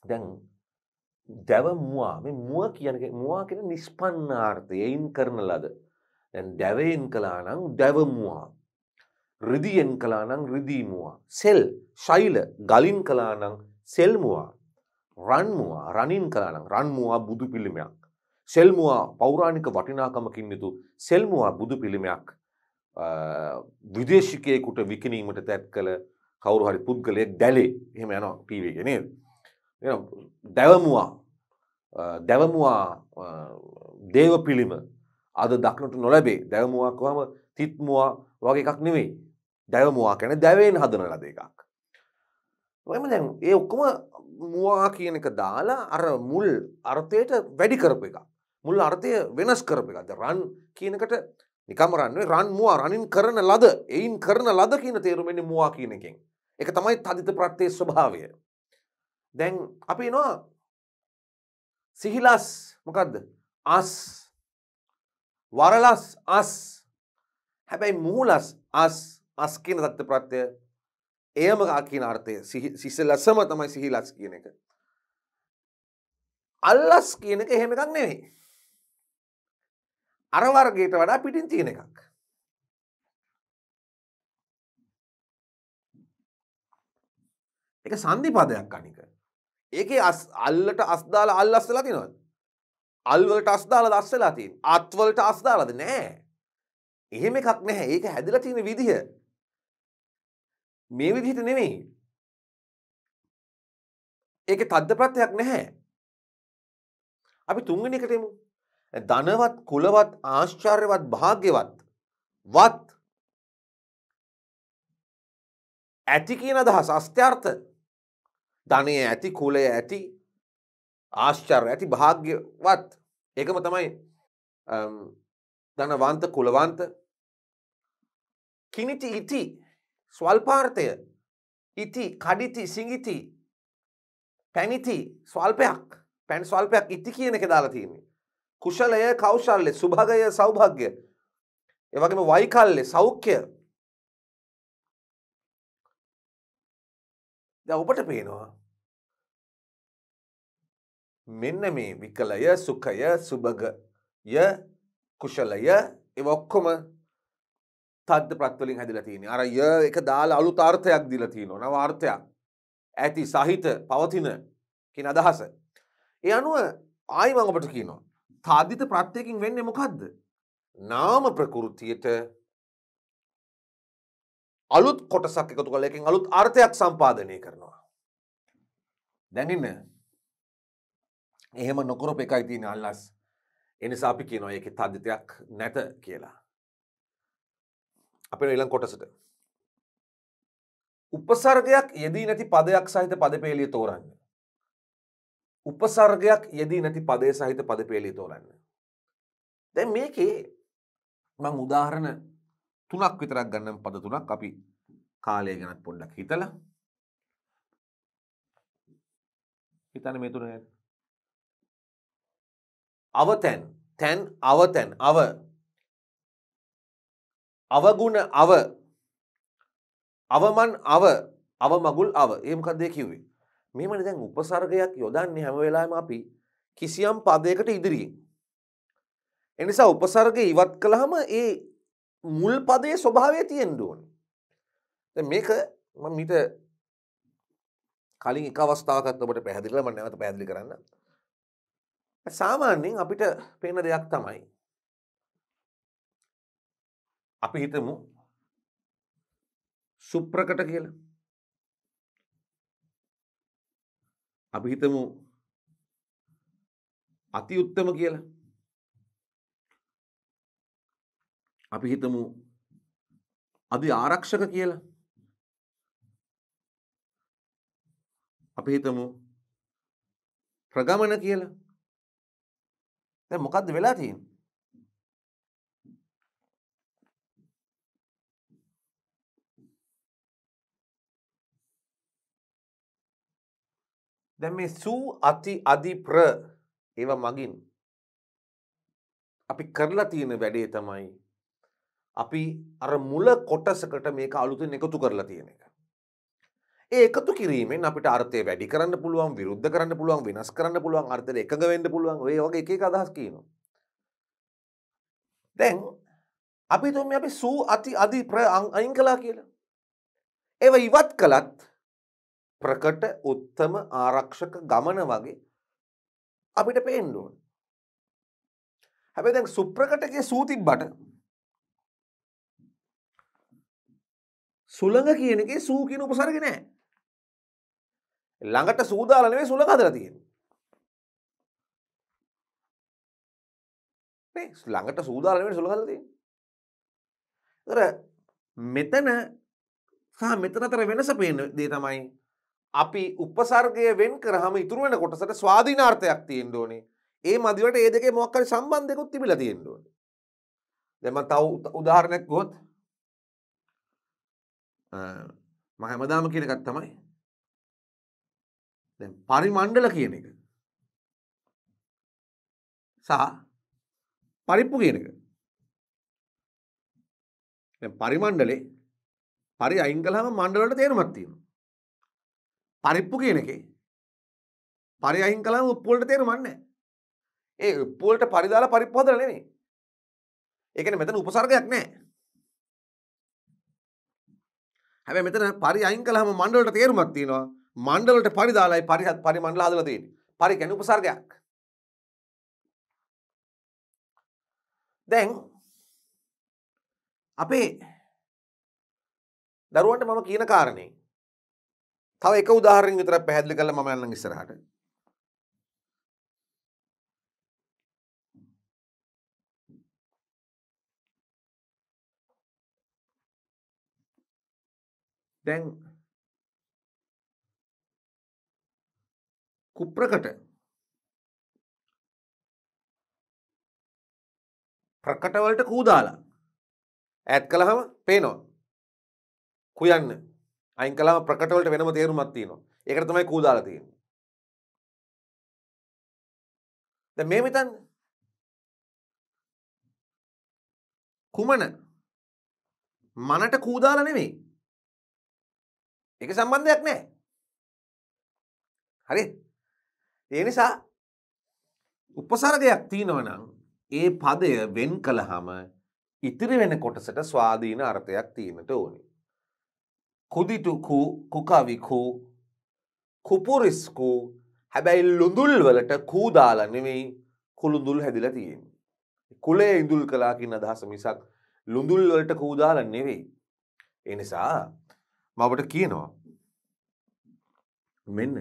දැන් දැවමුවා මේ මුව කියන මුවා කියන නිෂ්පන්නාර්ථයෙන් කරන ලද. දැන් දැවෙන් කළා නම් දැවමුවා. රිදියෙන් කළා නම් රිදීමුවා. සෙල්, ශෛල ගලින් කළා නම් සෙල්මුවා. රන්මුවා රනින් කලානම් රන්මුවා බුදු පිළිමයක් සෙල්මුවා පෞරාණික වටිනාකමකින් යුතු සෙල්මුවා බුදු පිළිමයක් විදේශිකයකුට විකිනීමට තැත් කළ කවරු හරි පුද්ගලයෙක් දැලේ එහෙම යන පීවේගෙන දැවමුවා දැවමුවා දේව පිළිම අද දක්නට නොලැබේ දැවමුවාකහම තිත්මුවා වගේ එකක් නෙවෙයි දැවමුවා කැන දැවෙන් හදන ලද එකක්. ඔයම දැන් ඒ ඔක්කොම මවා කියන එක දාලා අර මුල් අර්ථයට වැඩි කරපු එකක්. මුල් අර්ථය වෙනස් කරප එකද රන් කියනකට නිකමරන්නේ රන් මවා රනින් කරන ලද එයින් කරන ලද කියන තේරුමෙන්නේ මවා කියන එකෙන් එක තමයි තදිත ප්‍රත්්‍යය ස්වභාවය දැන් අපි නවා සිහිලස් මොකක්ද අස් වරලස් අස් හැබැයි මූලස් අස් අස් කියන තත්ත ප්‍රත්්‍යය එයම කියන අර්ථය සිස ලස්සම තමයි සිහිලස් කියන එක අල්ලස් කියන එක එහෙමකක් නෙවෙේ අර වර්ගයට වඩා පිටින් තියෙන එකක්. ඒක සංදිපදයක් අනික. ඒකේ අල්ලට අස් දාලා අල් අස්සලා තිනවද? අල් වලට අස් දාලා අස්සලා තියෙන. අත් වලට අස් දාලාද නෑ. එහෙම එකක් නැහැ. ඒක හැදලා තියෙන විදිහ මේ විදිහට නෙමෙයි. ඒකේ තද්ද ප්‍රත්‍යක් නැහැ. අපි තුන්වෙනි එකට එමු. ධනවත් කුලවත් ආශ්චර්යවත් භාග්‍යවත් වත් ඇති කියන අදහස් අස්ත්‍යර්ථ ධනය ඇති කුලය ඇති ආශ්චර්ය ඇති භාග්‍යවත් ඒකම තමයි ධනවන්ත කුලවන්ත කිනිති ඉති ස්වල්පාර්ථය ඉති කඩිති සිංගිති පැනිති ස්වල්පයක් පැන් ස්වල්පයක් ඉති කියන එක දාලා තියන්නේ කුෂලය කෞශල්‍ය සුභගය සෞභාග්‍ය එවගේම වයිකල්ලෙ සෞඛ්‍ය දැන් ඔබට පේනවා මෙන්න මේ විකලය සුඛය සුභගය කුෂලය ඒව ඔක්කොම තද්ද ප්‍රත් වලින් හැදිලා තියෙන්නේ අර ය එක දාලා අලුත් අර්ථයක් දීලා තියෙනවා නව අර්ථයක් ඇති සහිත පවතින කියන අදහස ඒ අනුව ආයි මම ඔබට කියනවා තාධිත ප්‍රත්්‍යයකින් වෙන්නේ මොකක්ද. නාම ප්‍රකෘතියට අලුත් කොටසක් එකතු කලයකින් අලුත් අර්ථයක් සම්පාධනය කරනවා. දැඟන්න එහෙම නොකොරප එකයි තියෙන අල්ලස් එනිසා අපි කියනවා එක තද්ධිතයක් නැත කියලා. අපේ එළන් කොටසට. උපසර්ගයක් යෙදී නැති පදයක් සහිත පදපේලිය තෝරන්න. උපසර්ගයක් යෙදී නැති පදේ සහිත පද පේලි තෝරන්න. දැ මේකේ මං උදාහරණ තුනක් විතරක් ගන්නම් පද තුනක් අපි කාලය ගැනත් පොඩ්ඩක් හිතල හිතන මේ තුන අවතැන් තැන් අවතැන් අව අවගුණ අව අවමන් අව අවමගුල් අව ඒමකදය කිව්වේ මෙමනි දැන් උපසර්ගයක් යොදන්නේ හැම වෙලාම අපි කිසියම් පදයකට ඉදිරියෙන්. එනිසා උපසර්ග ඉවත් කළහම ඒ මුල් පදයේ ස්වභාවය තියෙන් ඕන. මේක මීට කලින් එක අවස්ථාවකත් ඔබට පැහදිලම නැවත පැදිලි කරන්න. සාමාන්‍යෙන් අපිට පේන දෙයක් තමයි. අපි හිතමු සුප්‍රකට කියලා අපි හිතමු අති උත්තම කියලා අපි හිතමු අධි ආරක්ෂක කියලා අපි හිතමු ප්‍රගමන කියලා දැන් මොකද්ද වෙලා තියෙන්නේ දැ මේ සූ අති අධි ප්‍ර ඒව මගින් අපි කරලා තියෙන වැඩේ තමයි අපි අර මුල කොටසකට මේක අලුතෙන් එකතු කරලා තියෙන එක. ඒ එකතු කිරීමෙන් අපිට අර්ථය වැඩි කරන්න පුළුවන් විරුද්ධ කරන්න පුළුවන් වෙනස් කරන්න පුළුවන් අර්ථයට එකඟ වෙන්න පුළුවන් ඔය වගේ එක එක අදහස් කියනවා. දැන් අපි තුම අපි සූ අති අධි ප්‍ර අයින් කලා කියලා. ඒව ඉවත් කළත් ප්‍රකට උත්තම ආරක්ෂක ගමන වගේ අපිට පේන්න ඕන. හැබැයි දැන් සුප්‍රකටකේ සූ තිබ්බට සුළඟ කියන එකේ සූ කියන උපසර්ග නෑ. ළඟට සූ දාලා නෙවෙයි සුළඟ හදලා තියෙන්නේ. නේ ළඟට සූ දාලා නෙවෙයි සුළඟ හදලා තියෙන්නේ. ඒතර මෙතන සහ මෙතන අතර වෙනස පේන දේ තමයි අපි උපසර්ගය වෙන් කරහම ඉතුරුවෙන කොටසට ස්වාධීනාර්ථයක් තියෙන්ඩ ඕනේ ඒ මදිවට ඒ දෙකේ මොක්කරි සම්බන්ධයකුත් තිබිල තියෙන්ඩ ඕනේ දෙම තව උදාහරණයක් ගොත් මහැමදාම කියන එකත් තමයි පරිමණ්ඩල කියන එක සහ පරිප්පු කියන එක පරිමණ්ඩලේ පරි අයිංගලහම මණ්ඩලට තේරුමත්තිීම පරිප්පු කියනකේ පරි අහින් කලාම උප්පුවලට තේරුමක් නැහැ. ඒ උප්පුවලට පරිදාලා පරිප්පු හදලා නෙමෙයි. ඒ කියන්නේ මෙතන උපසර්ගයක් නැහැ. හැබැයි මෙතන පරි අයින් කළාම මණ්ඩලට තේරුමක් තියෙනවා. මණ්ඩලට පරිදාලායි පරිහත් පරිමණ්ඩල හදලා තියෙන්නේ. පරි කියන්නේ උපසර්ගයක්. දැන් අපේ දරුවන්ට මම කියන කාරණේ තව එක උදාහරණයක් විතරක් පැහැදිලි කරලා මම යන්නම් ඉස්සරහට. දැන් කුප්‍රකට ප්‍රකට වලට කූ දාලා ඈත් කළාම පේනවා. කුයන්න අයින් කලාම ප්‍රකටවලට වෙනම තේරුමක් තියෙනවා. ඒකට තමයි කූ දාලා තියෙන්නේ. දැන් මේ මෙතන කුමන මනට කූ දාලා නෙමෙයි. ඒක සම්බන්ධයක් නැහැ. හරි? ඒ නිසා උපසර්ගයක් තියෙනවා නම් ඒ පදය වෙන් කළාම ඉතිරි වෙන කොටසට ස්වාධීන අර්ථයක් තියෙන්නට ඕනේ. කුදිටුකු කුකවිකු කුපුරිස්කු හැබැයි ලුඳුල් වලට කූදාල නෙවෙයි කුළුඳුල් හැදිල තියෙන්. කුලේ ඉඳුල් කලාකින් අදහස මිසක් ලුඳුල් වලට කූදාල නෙවෙයි. එනිසා මවට කියනවා මෙන්න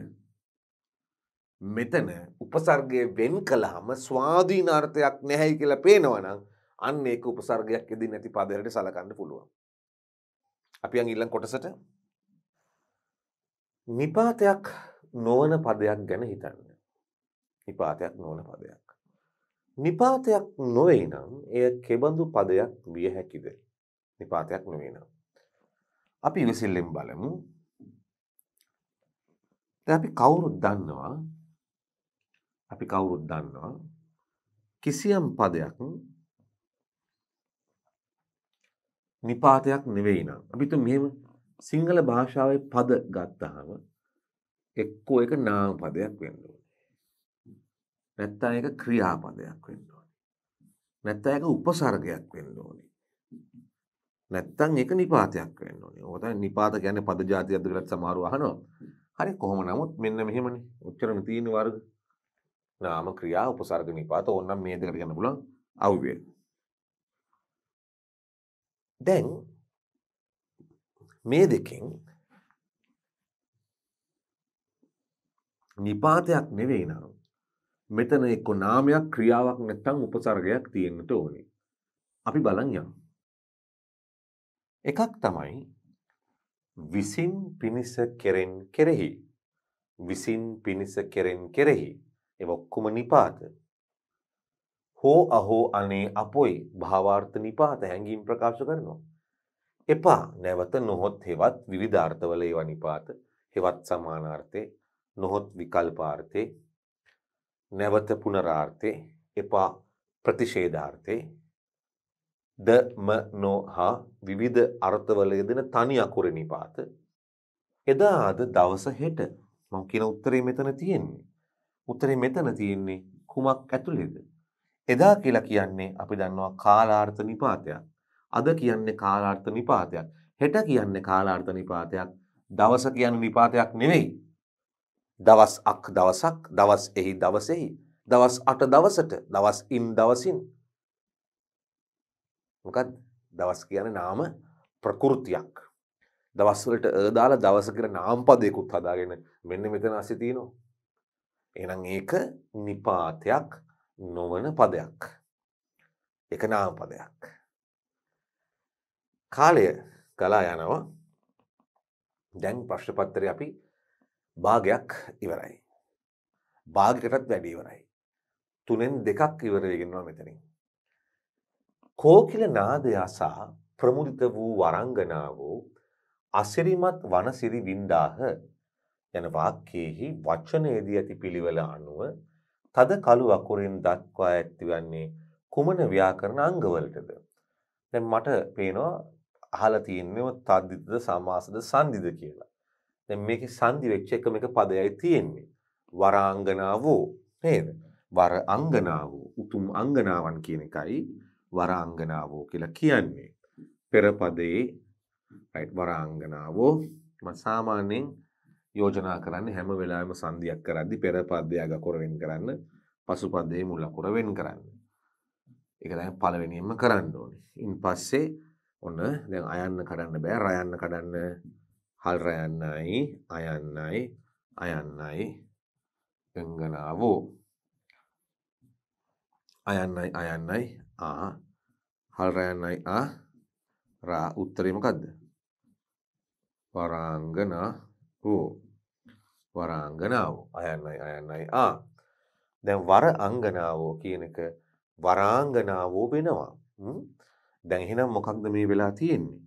මෙතන උපසර්ගය වෙන් කළහම ස්වාධීනාර්ථයක් නැහැයි කියලා පේනවනම් අන්න ඒක උපසර්ගයක් ෙදී නැති පදරට සලකන්න පුළුවන්. අපි අං ඉල්ලන් කොටසට නිපාතයක් නොවන පදයක් ගැන හිතන්න. නිපාතයක් නොවන පදයක්. නිපාතයක් නොවෙයි නම් එය කෙබඳු පදයක් විය හැකිද. නිපාතයක් නොවේ නම්. අපි ඉවසිල්ලෙන් බලමු අපි කවුරුත් දන්නවා අපි කවුරුත් දන්නවා කිසියම් පදයක් නිපාතයක් නෙවෙයි නම් අපි මෙහෙම සිංහල භාෂාවේ පද ගත්තාම එක්කෝ එක නාම පදයක් වෙන්න ඕනේ. නැත්නම් ඒක ක්‍රියාපදයක් වෙන්න ඕනේ. නැත්නම් ඒක උපසර්ගයක් වෙන්න ඕනේ. නැත්නම් ඒක නිපාතයක් වෙන්න ඕනේ. ඕක තමයි නිපාත කියන්නේ පද જાතියක්ද කියලා සමහරව අහනවා. හරි කොහොම නමුත් මෙන්න මෙහෙමනේ. උච්චරණ තියෙන වර්ග නාම ක්‍රියා උපසර්ග නිපාත ඕනනම් මේ දෙකට ගන්න පුළුවන් අවුවේ. දැන් මේ දෙකෙන් නිපාතයක් නෙවෙයි නම් මෙතන එක්ක නාමයක් ක්‍රියාවක් නැත්නම් උපසර්ගයක් තියෙන්න ඕනේ. අපි බලන් යමු. එකක් තමයි විසින් පිනිස කෙරෙන් කෙරෙහි විසින් පිනිස කෙරෙන් කෙරෙහි ඒ ඔක්කොම නිපාත හෝ අහෝ අනේ අපොයි භාවාර්ථ නිපාත හැඟීම් ප්‍රකාශ කරනවා එපා නැවත නොහොත් හෙවත් විධාර්ථවල ඒවා නිපාත හෙවත් සමානාර්ථය නොහොත් විකල්පාර්ථය නැවත පුනරාර්ථය එපා ප්‍රතිශේධාර්ථය දම නෝ හා විවිධ අර්ථවල යෙදෙන තනි අකුර නිපාත එදා අද දවස හෙට මම කියන උත්තරේ මෙතන තියෙන්නේ උත්තරේ මෙතන තියෙන්නේ කුමක් ඇතුළේද එදා කියලා කියන්නේ අපි දන්නවා කාලාර්ථ නිපාතයක් අද කියන්නේ කාලාර්ථ නිපාතයක්. හෙට කියන්නේ කාලාර්ථ නිපාතයක්. දවස කියන්නේ නිපාතයක් නෙවෙයි. දවස් අක් දවසක්, දවස් එහි දවසෙහි, දවස් අට දවසට, දවස් ඉන් දවසින්. මොකක්ද? දවස් කියන්නේ නාම ප්‍රകൃතියක්. දවස් වලට අ දාලා දවස කියලා නාම පදයකට හදාගෙන මෙන්න මෙතන ASCII තියෙනවා. එහෙනම් ඒක නිපාතයක් නොවන පදයක්. එක නාම පදයක්. කාලය කලා යනවා දැන් ප්‍රශ්නපත්තරය අපි භාගයක් ඉවරයි. භාගකටත් වැඩි ඉවරයි. තුනෙන් දෙකක් ඉවරයගෙනවා මෙතනින්. කෝකිල නාදයාසා ප්‍රමුදිත වූ වරංගනාවෝ අසිරිමත් වනසිරි වින්ඩාහ යන වාක්‍යයෙහි වච්චනයේදී ඇති පිළිවෙල අනුව තද කළු අකුරින් දක්වා ඇත්තිවන්නේ කුමන ව්‍යාකරණ අංගවලටද. දැන් මට පේනවා අහලා තියෙන්නේ තද්දිතද සමාසද සංදිද කියලා. දැන් මේකේ සංදි වෙච්ච එකම එක පදයයි තියෙන්නේ. වරාංගනාවෝ නේද? වර අංගනාවෝ උතුම් අංගනාවන් කියන එකයි වරාංගනාවෝ කියලා කියන්නේ. පෙර පදයේ right වරාංගනාවෝ මම සාමාන්‍යයෙන් යෝජනා කරන්නේ හැම වෙලාවෙම සංදියක් කරද්දි පෙර පදය අග කොර වෙන් කරන්න පසු පදයේ මුල අකුර වෙන් කරන්න. ඒක තමයි පළවෙනියෙන්ම කරන්න ඕනේ. ඉන් පස්සේ ඔන්න දැන් අයන්න කරන්න බෑ රයන්න කඩන්න හල් රයන්නයි අයන්නයි අයන්නයි ගංගනාවෝ අයන්නයි අයන්නයි ආ හල් රයන්නයි ආ රා උත්තරේ මොකද්ද වරාංගනා වෝ වරාංගනාවෝ අයන්නයි අයන්නයි ආ දැන් වර අංගනාවෝ කියන එක වරාංගනාවෝ වෙනවා දැන් එහෙනම් මොකක්ද මේ වෙලා තියෙන්නේ?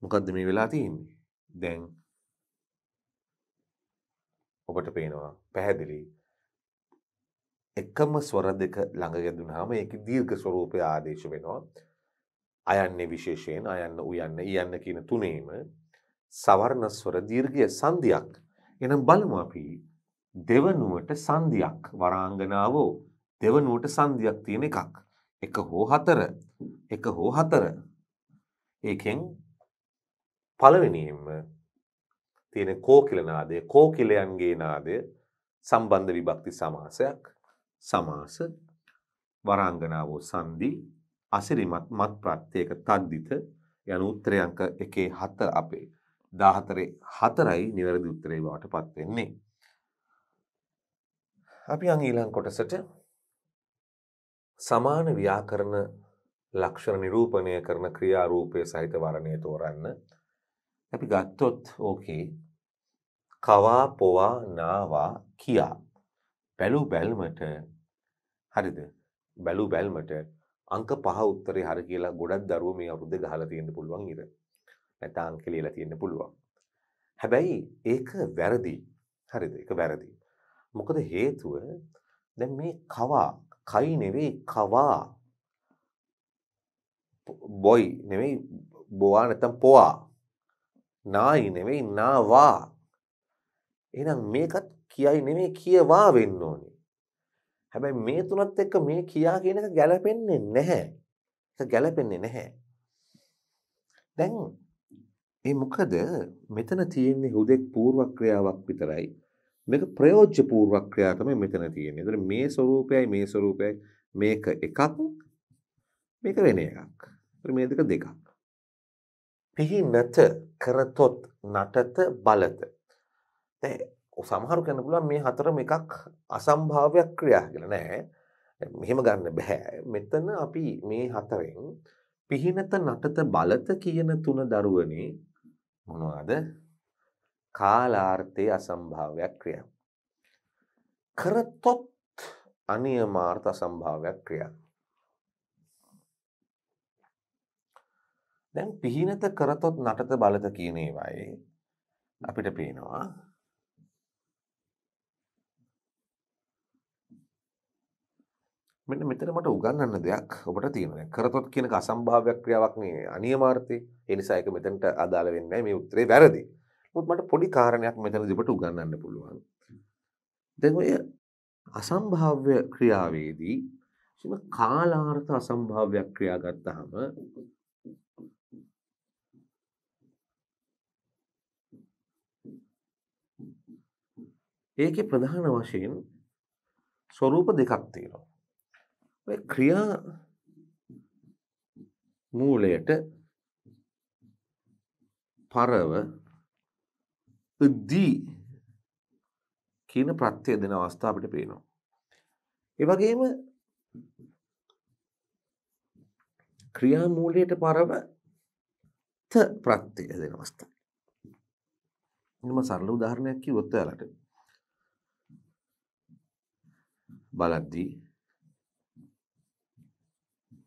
මොකක්ද මේ වෙලා තියෙන්නේ? දැන් ඔබට පේනවා පැහැදිලි එකම ස්වර දෙක ළඟ ගැදුනහම ඒකේ දීර්ඝ ස්වරූපය ආදේශ වෙනවා. අයන්නේ විශේෂයෙන් අයන්න උයන්න ඊයන්න කියන තුනේම සවර්ණ ස්වර දීර්ඝය සංදියක්. එහෙනම් බලමු අපි දෙවනුවට සංදියක් වරාංගනාවෝ දෙවනුවට සංදියක් තියෙන එකක්. එක හෝ හතර එක හෝ හතර ඒකෙන් පළවෙනියෙන්ම තියෙන කෝකිලනාදය කෝකිලයන්ගේ නාදය සම්බන්ධ විභක්ති සමාසයක් සමාස වරංගනාවෝ සන්දි අසිරිමත් මත් ප්‍රත්්‍යයක තද්දිත යන උත්තරයංක එකේ හතර අපේ දාහතරේ හතරයි නිවැරදි උත්තරේ බවට පත්වෙන්නේ. අපි අං ඊළං කොටසට සමාන ව්‍යාකරණ ලක්ෂණ නිරූපණය කරන ක්‍රියාරූපය සහිත වරණය තෝරන්න අපි ගත්තොත් ඕකේ කවා පොවා නාවා කියා බැලූ බැල්මට හරිද බැලූ බැල්මට අංක පහ උත්තරේ හරි කියලා ගොඩක් දරුවෝ මේ අවුරුද්ද ගහලා තියෙන්න පුළුවන් ඉර. නැත්නම් අංක ලියලා තියෙන්න පුළුවන්. හැබැයි ඒක වැරදි. හරිද? ඒක වැරදි. මොකද හේතුව දැන් මේ කවා කයි නෙවෙයි කවා බොයි නෙවෙයි බොවා නැත්තම් පොවා නායි නෙවෙයි නාවා එහෙනම් මේකත් කියයි නෙමෙයි කියවා වෙන්න ඕනේ හැබැයි මේ තුනත් එක්ක මේ කියා කියන එක ගැලපෙන්නේ නැහැ ඒක ගැලපෙන්නේ නැහැ දැන් මේ මොකද මෙතන තියෙන්නේ හුදෙක් පූර්ව ක්‍රියාවක් විතරයි මේක ප්‍රයෝජ්‍ය පූර්වක ක්‍රියා තමයි මෙතන තියෙන්නේ. ඒතර මේ ස්වરૂපයයි මේ ස්වરૂපයයි මේක එකක් මේක වෙන එකක්. ඒතර මේ දෙක දෙකක්. පිහි නැත කරතොත් නටත බලත. දැන් සමහරු කියන්න පුළුවන් මේ හතරම එකක් අසම්භාව්‍ය ක්‍රියා කියලා නෑ. මෙහෙම ගන්න බෑ. මෙතන අපි මේ හතරෙන් පිහිනත නටත බලත කියන තුන දරුවනේ මොනවාද කාලාර්ථයේ අසම්භාව්‍යයක් ක්‍රියා. කරතොත් අනියමාර්ථ අසම්භාව්‍යයක් ක්‍රියා. දැන් පිහිනත කරතොත් නටත බලත කියන ඒවායේ අපිට පේනවා මෙන්න මෙතන මට උගන්වන්න දෙයක් ඔබට තියෙනවා. කරතොත් කියන අසම්භාව්‍ය ක්‍රියාවක් මේ අනියමාර්ථේ. ඒ නිසා ඒක මෙතනට අදාළ වෙන්නේ නැහැ. මේ උත්තරේ වැරදි. මුත් මට පොඩි කාරණයක් මෙතන දිපට උගන්නන්න පුළුවන්. දැන් ඔය අසම්භාව්‍ය ක්‍රියාවේදී කිසිම කාලාර්ථ අසම්භාව්‍ය ක්‍රියා ගත්තාම ඒකේ ප්‍රධාන වශයෙන් ස්වરૂප දෙකක් තියෙනවා. ඔය ක්‍රියා මූලයට පරව දී කියන ප්‍රත්‍යය දෙන අවස්ථා අපිට පේනවා. ඒ වගේම ක්‍රියා මූලයට පරව ත ප්‍රත්‍යය දෙන අවස්ථා. මම සරල උදාහරණයක් කිව්වොත් ඔයාලට බලද්දී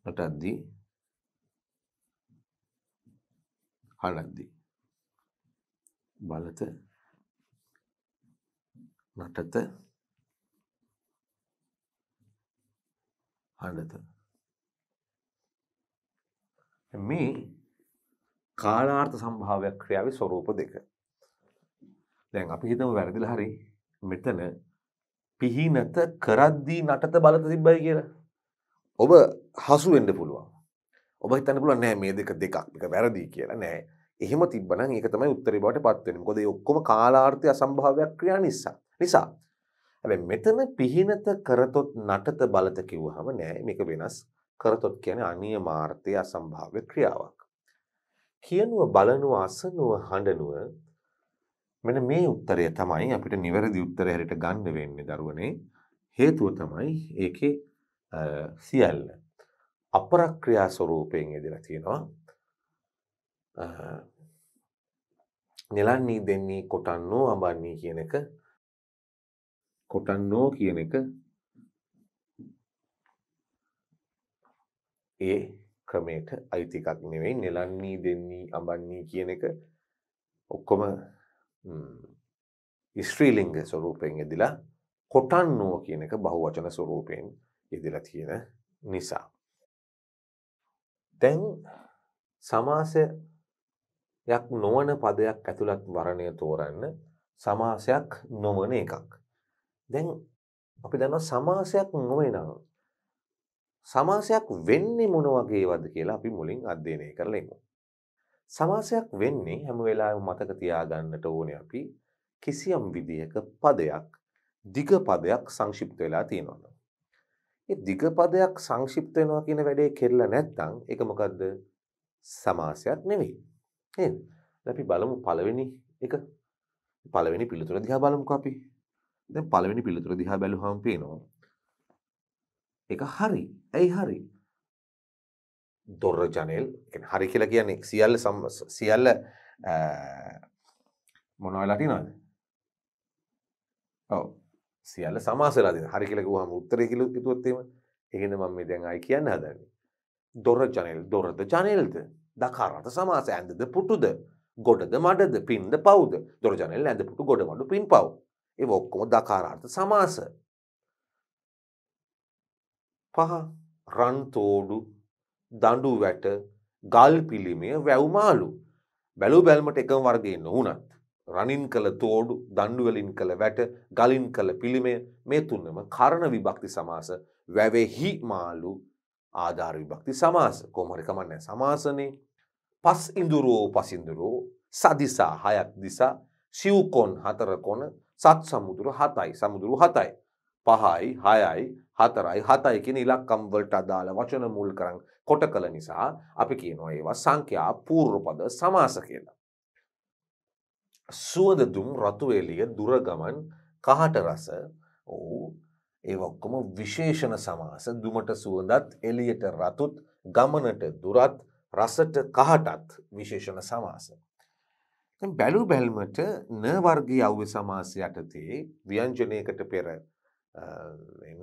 නටද්දී හලද්දී බලත නටත හඬත මේ කාලාර්ථ සම්භාවයක් ක්‍රියාවේ ස්වරූප දෙක දැන් අපි හිතම වැරදිලා හරි මෙතන පිහිනත කරද්දී නටත බලත තිබ්බයි කියලා ඔබ හසු වෙන්න පුළුවන් ඔබ හිතන්න පුළුවන් නෑ මේ දෙක දෙකක් එක වැරදි කියලා නෑ එහෙම තිබ්බනම් ඒක තමයි උත්තරේ බවට පත් වෙන්නේ. මොකද මේ ඔක්කොම කාලාර්ථය අසම්භාව්‍යයක් ක්‍රියා නිසා. නිසා. හැබැයි මෙතන පිහිනත කරතොත් නටත බලත කිව්වහම නෑ මේක වෙනස්. කරතොත් කියන්නේ අනියමාර්ථය අසම්භාව්‍ය ක්‍රියාවක්. කියනුව බලනුව අසනුව හඬනුව මෙන්න මේ උත්තරය තමයි අපිට නිවැරදි උත්තරය හැරෙට ගන්න වෙන්නේ දරුවනේ. හේතුව තමයි ඒකේ සියල්ල අපරක්‍රියා ස්වරූපයෙන් යෙදලා තියෙනවා. නෙලන්නේ දෙන්නේ කොටන්නෝ අඹන්නේ කියන එක කොටන්නෝ කියන එක ඒ ක්‍රමයට අයිති එකක් නෙවෙයි නෙලන්නේ දෙන්නේ අඹන්නේ කියන එක ඔක්කොම ස්ත්‍රීලිංග ස්වරූපයෙන් එදිලා කොටන්නෝ කියන එක බහුවචන ස්වරූපයෙන් ඉදිලා තියෙන නිසා. දැන් සමාසය යක් නොවන පදයක් ඇතුළත් වරණය තෝරන්න සමාසයක් නොවන එකක්. දැන් අපි දන්න සමාසයක් නොවෙනම් සමාසයක් වෙන්නේ මොන වගේවද කියලා අපි මුලින් අධ්‍යයනය කරලෙමු. සමාසයක් වෙන්නේ හැම වෙලාවෙම මතක තියාගන්නට ඕනේ අපි කිසියම් විදිහක පදයක් දිග පදයක් සංක්ෂිප්ත වෙලා තියෙනවා. ඒ දිග පදයක් සංක්ෂිප්ත වෙනවා කියන වැඩේ කෙරලා නැත්නම් ඒක මොකද්ද? සමාසයක් නෙවෙයි. නේද? අපි බලමු පළවෙනි එක පළවෙනි පිළිතුර දිහා බලමුකෝ අපි. දැන් පළවෙනි පිළිතුර දිහා බැලුවාම පේනවා ඒක හරි. ඇයි හරි? දොර ජනෙල් කියන්නේ හරි කියලා කියන්නේ සියල්ල සියල්ල මොන වෙලා තියනවද? ඔව්. සියල්ල සමාස වෙලා තියෙනවා. හරි කියලා කිව්වහම උත්තරේ කියලා කිව්වොත් එහෙම. ඒකෙන්ද මම මේ දැන් ආයි කියන්න හදන්නේ. දොර ජනෙල් දොරද ජනෙල්ද? දකා රට සමාස ඇන්දද පුටුද ගොඩද මඩද පින්ද පව්ද දොරජනල් ඇඳ පුටු ගොඩමඩු පින් පව් ඒ ඔක්කොම දකාරාර්ථ සමාස පහ රන්තෝඩු දඩු වැට ගල් පිළිමය වැැව්මාලු බැලු බැල්මට එකම වර්ගයන්න වුනත් රනින් කළ තෝඩු දණ්ඩුවලින් කළ වැට ගලින් කළ පිළිමය මේ තුන්නම කරණ විභක්ති සමාස වැවෙහි මාලු ආධාර විභක්ති සමාස කොමරිකමන්න සමාසනේ පස් ඉඳුරෝ පසිඳුරෝ සදිසා හයක් දිසා සිව්කොන් හතර කොන සත් සමුදුර හතයි සමුදුරු හතයි. පහයි හයයි හතරයි හතයි කියෙන ඉලක්කම්වලට අදාළ වචන මුල් කරන්න කොට කළ නිසා අපි කියනවා ඒවා සංඛ්‍යා පූර්වපද සමාස කියලා. සුවද දුම් රතුවෙලිය දුරගමන් කහට රස ඕ ඒ ඔක්කොම විශේෂණ සමාස දුමට සුවඳත් එලියට රතුත් ගමනට දුරත් රසට කහටත් විශේෂණ සමාස. බැලු බැල්මට නවර්ගී අව්‍ය සමාස යටතේ ව්‍යංජනයකට පෙර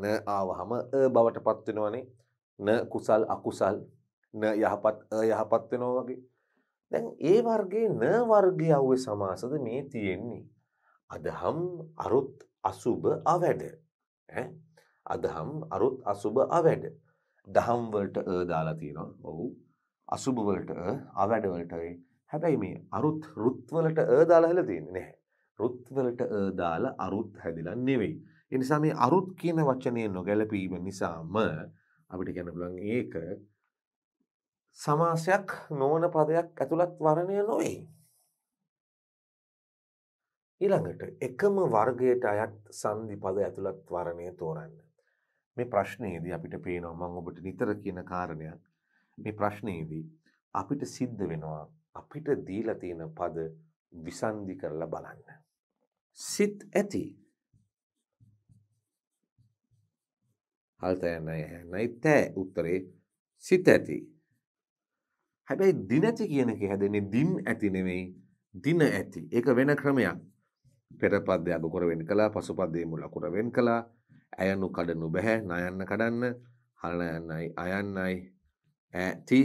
න ආවහම බවට පත්වෙනවනේ න කුසල් අකුසල් න යහපත් යහපත් වෙනවා වගේ. දැන් ඒ වර්ගේ න වර්ගයේ අව්‍ය සමාසද මේ තියෙන්නේ. අදහම් අරුත් අසුබ අවැඩ. ඈ අදහම් අරුත් අසුබ අවැඩ. දහම් වලට අ දාලා තියෙනවා. ඔව්. අසුභවලට අවැඩවලට හැබැයි මේ අරුත් රුත්වලට අදාලා හැල තියෙන්නේ නැහැ. රුත්වලට අදාලා අරුත් හැදිලා නෙවෙයි. ඒ නිසා මේ අරුත් කියන වචනේ නොගැලපීම නිසාම අපිට කියන්න පුළුවන් ඒක සමාසයක් නොවන පදයක් ඇතුළත් වර්ණය නොවේ. ඊළඟට එකම වර්ගයට අයත් සංදි පද ඇතුළත් වර්ණය තෝරන්න. මේ ප්‍රශ්නයේදී අපිට පේනවා මම ඔබට නිතර කියන කාරණයක් මේ ප්‍රශ්නයේදී අපිට සිද්ධ වෙනවා අපිට දීලා තියෙන පද විසන්දි කරලා බලන්න. සිත් ඇති. හල්තය නයි තෑ උත්තරේ සිත ඇති. හැබැයි දින ඇති කියන එක හැදෙන්නේ දින් ඇති නෙමෙයි දින ඇති. ඒක වෙන ක්‍රමයක්. පෙරපද්‍ය අගකුර වෙන් කළා, පසුපද්‍යයේ මුල අකුර වෙන් කළා. ඇයනු කඩනු බෑ, නයන්න කඩන්න, හලන යන්නයි, අයන්නයි, ඇති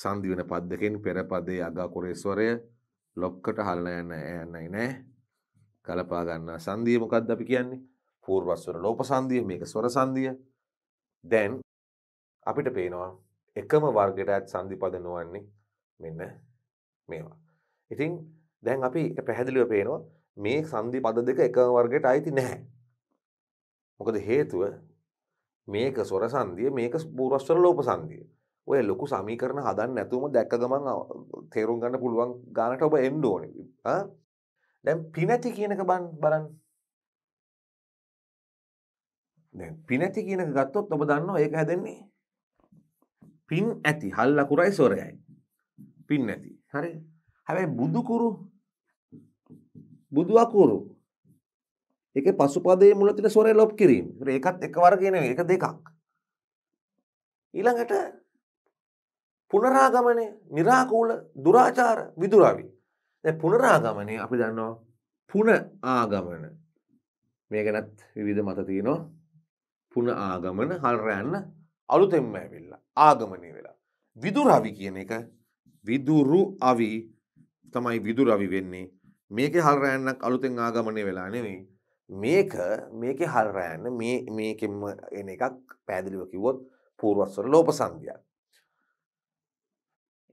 සන්දිවන පද්දකෙන් පෙරපදේ අගාකොරේස්වරය ලොක්කට හල්ල යන්න යන්නයි නෑ කලපා ගන්න සන්දිය මොකක්ද අපි කියන්නේ පූර්වස්වර ලෝප සන්දිය මේක ස්වර සන්දිය දැන් අපිට පේනවා එකම වර්ගයට ඇත් සන්ධිපද නොවන්නේ මෙන්න මේවා. ඉතින් දැන් අපි පැහැදිලිව පේනවා මේ සන්ධිපද දෙක එකම වර්ගයට අයිති නැහැ. මොකද හේතුව මේක සොර සන්දිය මේක පූරස්වර ලෝප සන්දිය ඔය ලොකු සමීකරන හදන්න නැතුවම දැක්ක ගමන් තේරුම් ගන්න පුළුවන් ගානට ඔබ එන්න ඕන දැම් පිනැති කියනක බන් බලන් පිනැති කියනක ගත්තොත් ඔබ දන්න ඒක හැදෙන්නේ පින් ඇති හල් අකුරයි සොරයයි පින් ඇති හරි හැබැයි බුදුකුරු බුදු අකුරු එක පසුපදේ මුල තින සොරේ ලොප් කිරීම ඒකත් එකවර කියන එක දෙකක් ඊළඟට පුනරාගමනය නිරාකූල දුරාචාර විදුරාවී පුනරාගමනය අපි දන්නවා පුන ආගමන මේ ගැනත් විවිධ මතතියනවා පුන ආගමන හල් රෑන්න අලුතෙම්ම ඇවිල්ලා ආගමනය වෙලා විදුරවි කියන එක විදුරු අවි තමයි විදුරවි වෙන්නේ මේක හල් රෑන්නක් අලුතෙන් ආගමනය වෙලා නෙවෙයි මේක මේකේ හල් රෑන්න මේ මේකෙන්ම එන එකක් පැදිලිව කිව්වොත් පූර්වස්වර ලෝපසන්ධියක්.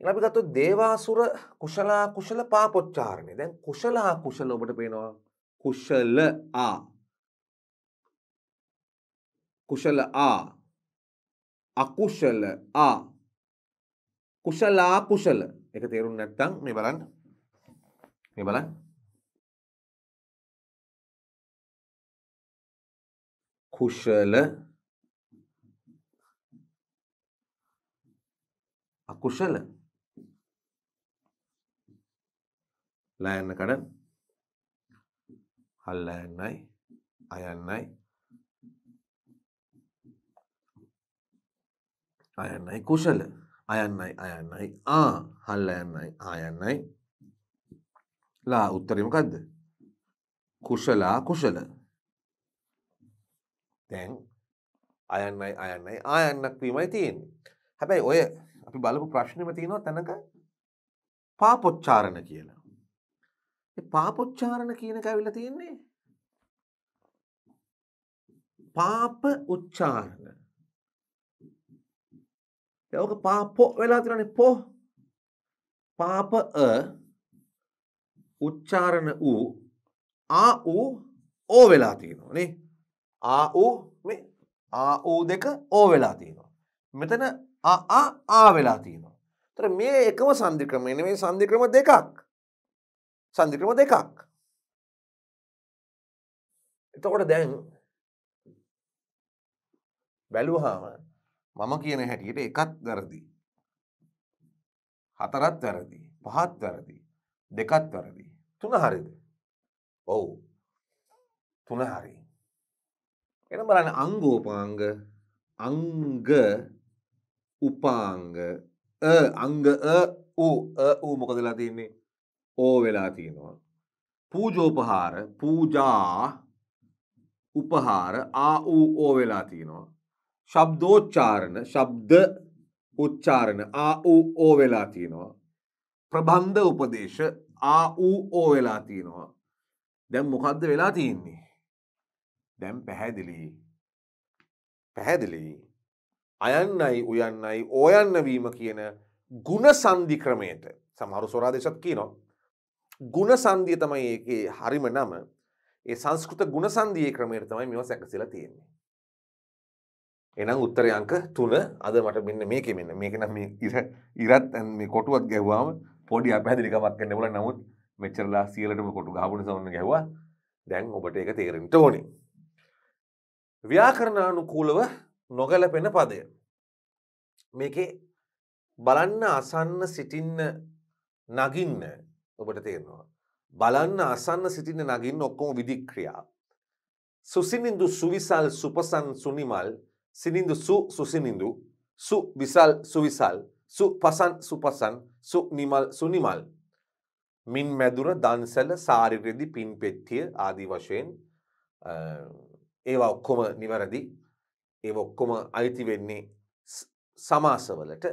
අපි ගත්තොත් දේවාසුර කුශලා කුශල පාපොච්චාරණය. දැන් කුශලා කුශල ඔබට පේනවා කුශල ආ කුශල ආ අකුශල ආ කුශලා කුශල එක තේරුම් නැත්තම් මේ බලන්න මේ බලන්න කුශල අකුශල ලයන්න කඩන් හල්ලයන්නයි අයන්නයි අයන්නයි කුශල අයන්නයි අයන්නයි ආ හල්ලයන්නයි ආයන්නයි ලා උත්තරමකක්ද කුශලා කුශල දැන් අයන්නයි අයන්නයි ආයන්නක් වීමයි තියෙන්නේ. හැබැයි ඔය අපි බලපු ප්‍රශ්නෙම තියෙනවා තැනක පාපොච්චාරණ කියලා. ඒ පාපොච්චාරණ කියන එක ඇවිල්ලා තියෙන්නේ පාප උච්චාරණ. ඒක පාපෝ වෙලා තියෙනනේ පො පාප අ උච්චාරණ ඌ ආ ඌ ඕ වෙලා තියෙනවා නේ ආඌ මේ ආඌ දෙක ඕ වෙලා තියෙනවා. මෙතන ආ වෙලා තියෙනවා. තර මේ එකම සන්ධික්‍රමය මේ සන්ධික්‍රම දෙකක්. සන්ධික්‍රම දෙකක්. එතකොට දැන් බැලුහාම මම කියන හැටියට එකත් වැරදි. හතරත් වැරදි පහත් වැරදි දෙකත් වැරදි තුන හරිද ඔවු තුන හරි එන බලන්න අංගෝපාංග අංග උපාංග අංග ඌ මොකදලා තියන්නේ ඕ වෙලා තියෙනවා. පූජෝපහාර පූජා උපහාර ආ ඌ ඕ වෙලා තියෙනවා. ශබ්දෝච්චාරණ ශබ්ද උච්චාරණ ආ ඌ ඕ වෙලා තියෙනවා. ප්‍රබන්ධ උපදේශ ආ ඌ ඕ වෙලා තියෙනවා. දැන් මොකක්ද වෙලා තියෙන්නේ. දැම් පැහැදිලි පැහැදිලි අයන්නයි උයන්නයි ඕයන්නවීම කියන ගුණ සන්ධි ක්‍රමයට සමහරු ස්වරාදේශත් කියනවා. ගුණ සන්ධිය තමයි ඒකේ හරිම නම ඒ සංස්කෘත ගුණ සන්ධිය ක්‍රමයට තමයි මෙව සැකසිලා තියෙන්නේ. එනම් උත්තරේ අංක 3 අද මට මෙන්න මේකේ මෙන්න මේක නම් මේ ඉර ඉරත් මේ කොටුවක් ගැහුවාම පොඩි අපහැදිලිකමක් කරන්න බුණා නමුත් මෙච්චරලා සියලටම කොටු ගහපු නිසා ඔන්න ගැහුවා. දැන් ඔබට ඒක තේරෙන්න ඕනේ. ව්‍යාකරණානුකූලව නොගැලපෙන පදය. මේකේ බලන්න අසන්න සිටින්න නගින්න ඔබට තේරෙනවා. බලන්න අසන්න සිටින්න නගින්න ඔක්කොම විධික්‍රියා. සුසිනින්දු සුවිසල් සුපසන් සුනිමල් සිනින්දු සු සුසිනින්දු සු විසල් සුවිසල් සු පසන් සුපසන් සු නිමල් සුනිමල්. මින් මැදුර දන්සල සාරිරෙදි පින් පෙත්තිය ආදී වශයෙන් ඒවා ඔක්කොම නිවැරදි ඒ ඔක්කොම අයිති වෙන්නේ සමාසවලට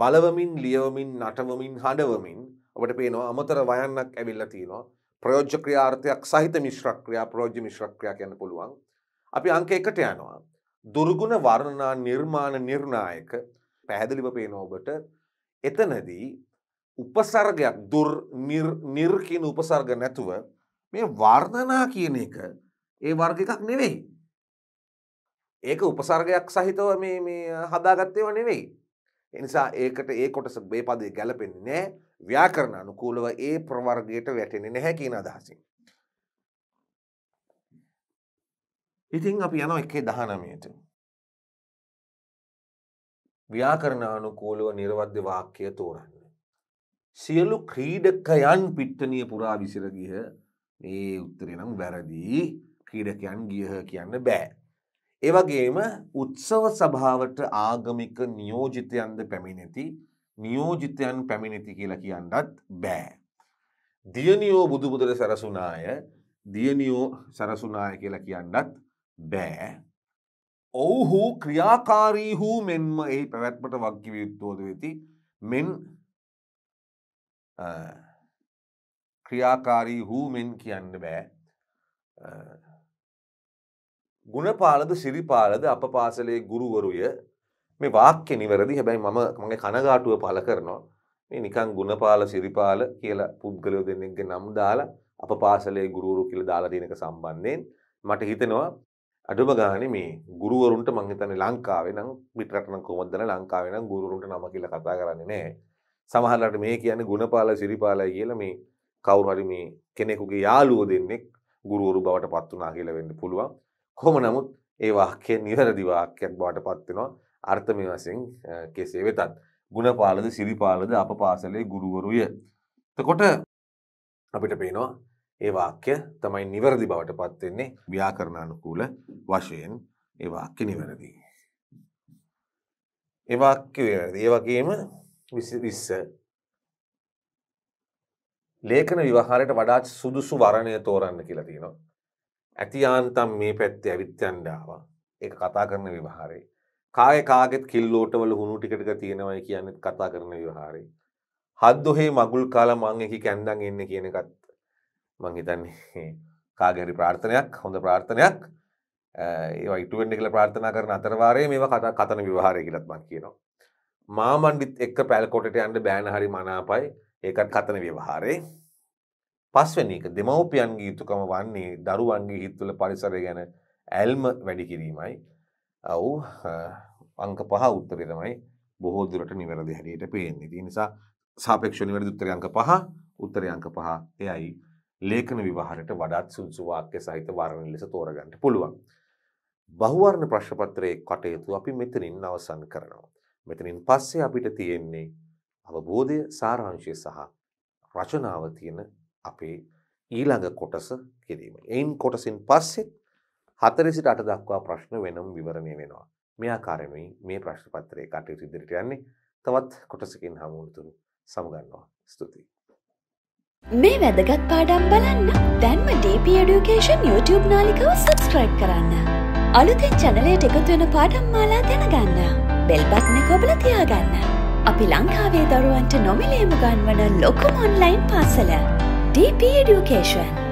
බලවමින් ලියවමින් නටවමින් හඬවමින් ඔබට පේනවා අමතර වයන්නක් ඇවිල්ලා තියෙනවා ප්‍රයෝජ්‍ය ක්‍රියාර්ථයක් සහිත මිශ්‍රක්‍රියා ප්‍රෝජ්‍ය මිශ්‍රක්‍රියා කියන්න පුළුවන් අපි අංක එකට යනවා දුර්ගුණ වර්ණනා නිර්මාණ නිර්ණායක පැහැදිලිව පේනවා ඔබට එතනදී උපසර්ගයක් දුර් නිර්කින උපසර්ග නැතුව මේ වර්ණනා කියන එක ඒ වර්ග එකක් නෙවෙයි. ඒක උපසර්ගයක් සහිතව මේ මේ හදාගත්තේව නෙවෙයි. එනිසා ඒකට ඒ කොටස මේ පදේ ගැලපෙන්නේ නැහැ. ව්‍යාකරණ අනුකූලව ඒ ප්‍රවර්ගයට වැටෙන්නේ නැහැ කියන අදහසින්. ඉතින් අපි යනවා 119ට. ව්‍යාකරණ අනුකූලව නිර්වද්‍ය වාක්‍ය තෝරන්න. සියලු ක්‍රීඩකයන් පිට්ටනිය පුරා විසිර ගිය මේ උත්තරේ නම් වැරදි. ක්‍රීඩකයන් ගියහ කියන්න බෑ. ඒවගේම උත්සව සභාවට ආගමික නියෝජිතයන්ද පැමිණෙති නියෝජිතයන් පැමිණිති කියලා කියන්නත් බෑ. දියනියෝ බුදුබුදුර සැරසුනාය දියනියෝ සැරසුනාය කියලා කියන්නත් බෑ. ඔවුහු ක්‍රියාකාරීහු මෙන්ම එහි පැවැත්මට වක්කි යුත්තෝද වෙති මෙන් ක්‍රියාකාරී හූ මෙන් කියන්න බෑ ගුණපාලද සිරිපාලද අප පාසලේ ගුරුවරුය මේ වාක්‍ය නිවැරදි හැබැයි මම මගේ කනගාටුව පල කරනවා මේ නිකං ගුණපාල සිරිපාල කියලා පුද්ගලයෝ දෙන්නෙක්ගේ නම් දාලා අප පාසලේ ගුරුවරු කියල දාලා දෙනක සම්බන්ධයෙන් මට හිතනවා අඩුම ගාන මේ ගුරුවරුන්ට මංහිතන ලංකාවේ නම් පිටරටන කොමදන ලංකාවෙන ගුරුරුන්ට නම කියල කතා කරන්නේ නෑ සමහරලට මේ කියන්නේ ගුණපාල සිරිපාලය කියලා මේ කවුරු හරි මේ කෙනෙකුගේ යාලුව දෙන්නෙක් ගුරුවරු බවට පත් වනා කියල වෙන්න පුළුවන් කොම නමුත් ඒ වාක්‍ය නිවැරදි වාක්‍යයක් බවට පත්වෙනවා අර්ථමය වසින් කෙසේ වෙතත් ගුණපාලද සිරිපාලද අප පාසලේ ගුරුවරුය. තකොට අපිට පේනවා ඒ වාක්‍ය තමයි නිවැරදි බවට පත්වෙන්නේ ව්‍යාකරණානුකූල වශයෙන් ඒ වාක්‍ය නිවැරදි. එවාක්‍ය ඒ වගේම විස්ස ලේඛන විවහාරයට වඩාත් සුදුසු වරණය තෝරන්න කියලා තියෙනවා. ඇතියාන්තම් මේ පැත්තේ ඇවිත්්‍යන්ඩාව ඒ කතා කරන විවාහාරේ කාය කාගෙත් කිල්ලෝටවල හුණු ටිකටක තියෙනවයි කියන්නෙත් කතා කරන විවාහාරේ හද්දොහේ මගුල් කාල මං එක කැන්ඩන් එන්න කියන එකත් මං හිතන්නේ කාගැරි ප්‍රාර්ථනයක් හොඳ ප්‍රාර්ථනයක් ඒවයිටුවෙන්ඩ කියල ප්‍රාර්ථනා කරන අතරවාරය මේ කතා කතන විවාහාරය කියලත්මක් කියනවා මාමන්ඩිත් එක්ක පැල්කොටට අන්ඩ බෑන හරි මනාපයි ඒකත් කතන විවාහාරේ පස්වෙනි එක දෙමව්පියන්ගේ යුතුකම වන්නේ දරුවන්ගේ හිත්වල පරිසරය ගැන ඇල්ම වැඩි කිරීමයි. ඔව් අංක පහ උත්තරේ තමයි බොහෝ දුරට නිවැරදි හැටියට පේන්නේ. ඒ නිසා සාපේක්ෂව නිවැරදි උත්තරේ අංක පහ, උත්තරේ අංක පහ එයයි ලේඛන විවහාරයට වඩාත් සුදුසු වාක්‍ය සහිත වර්ණ ලෙස තෝරගන්න පුළුවන්. බහුවර්ණ ප්‍රශ්න පත්‍රයේ කටයුතු අපි මෙතනින් අවසන් කරනවා. මෙතනින් පස්සේ අපිට තියෙන්නේ අවබෝධය, සාරාංශය සහ රචනාව තියෙන අපේ ඊළඟ කොටස කිරීම. එයින් කොටසින් පස්සෙත් හතරසිට අට දක්වා ප්‍රශ්න වෙනම් විවරණය වෙනවා. මෙයා කාරණුයි මේ ප්‍රශ්න පත්‍රයේ කටයුතු ඉදිරිට යන්නේ තවත් කොටසකින් හමුවතුන් සමගන්නවා ස්තුතියි. මේ වැදගත් පාඩම් බලන්න දැන්ම DP Education YouTube නාලිකව සබස්ක්‍රයිබ් කරන්න. අලුතෙන් චැනලයට එකතුවෙන පාඩම් මාලා දැනගන්න. බෙල්බත්න කොබල තියාගන්න. අපි ලංකාවේ දරුවන්ට නොමිලේම ගන්වන ලොකුම ඔන්ලයින් පාසල. DP Education.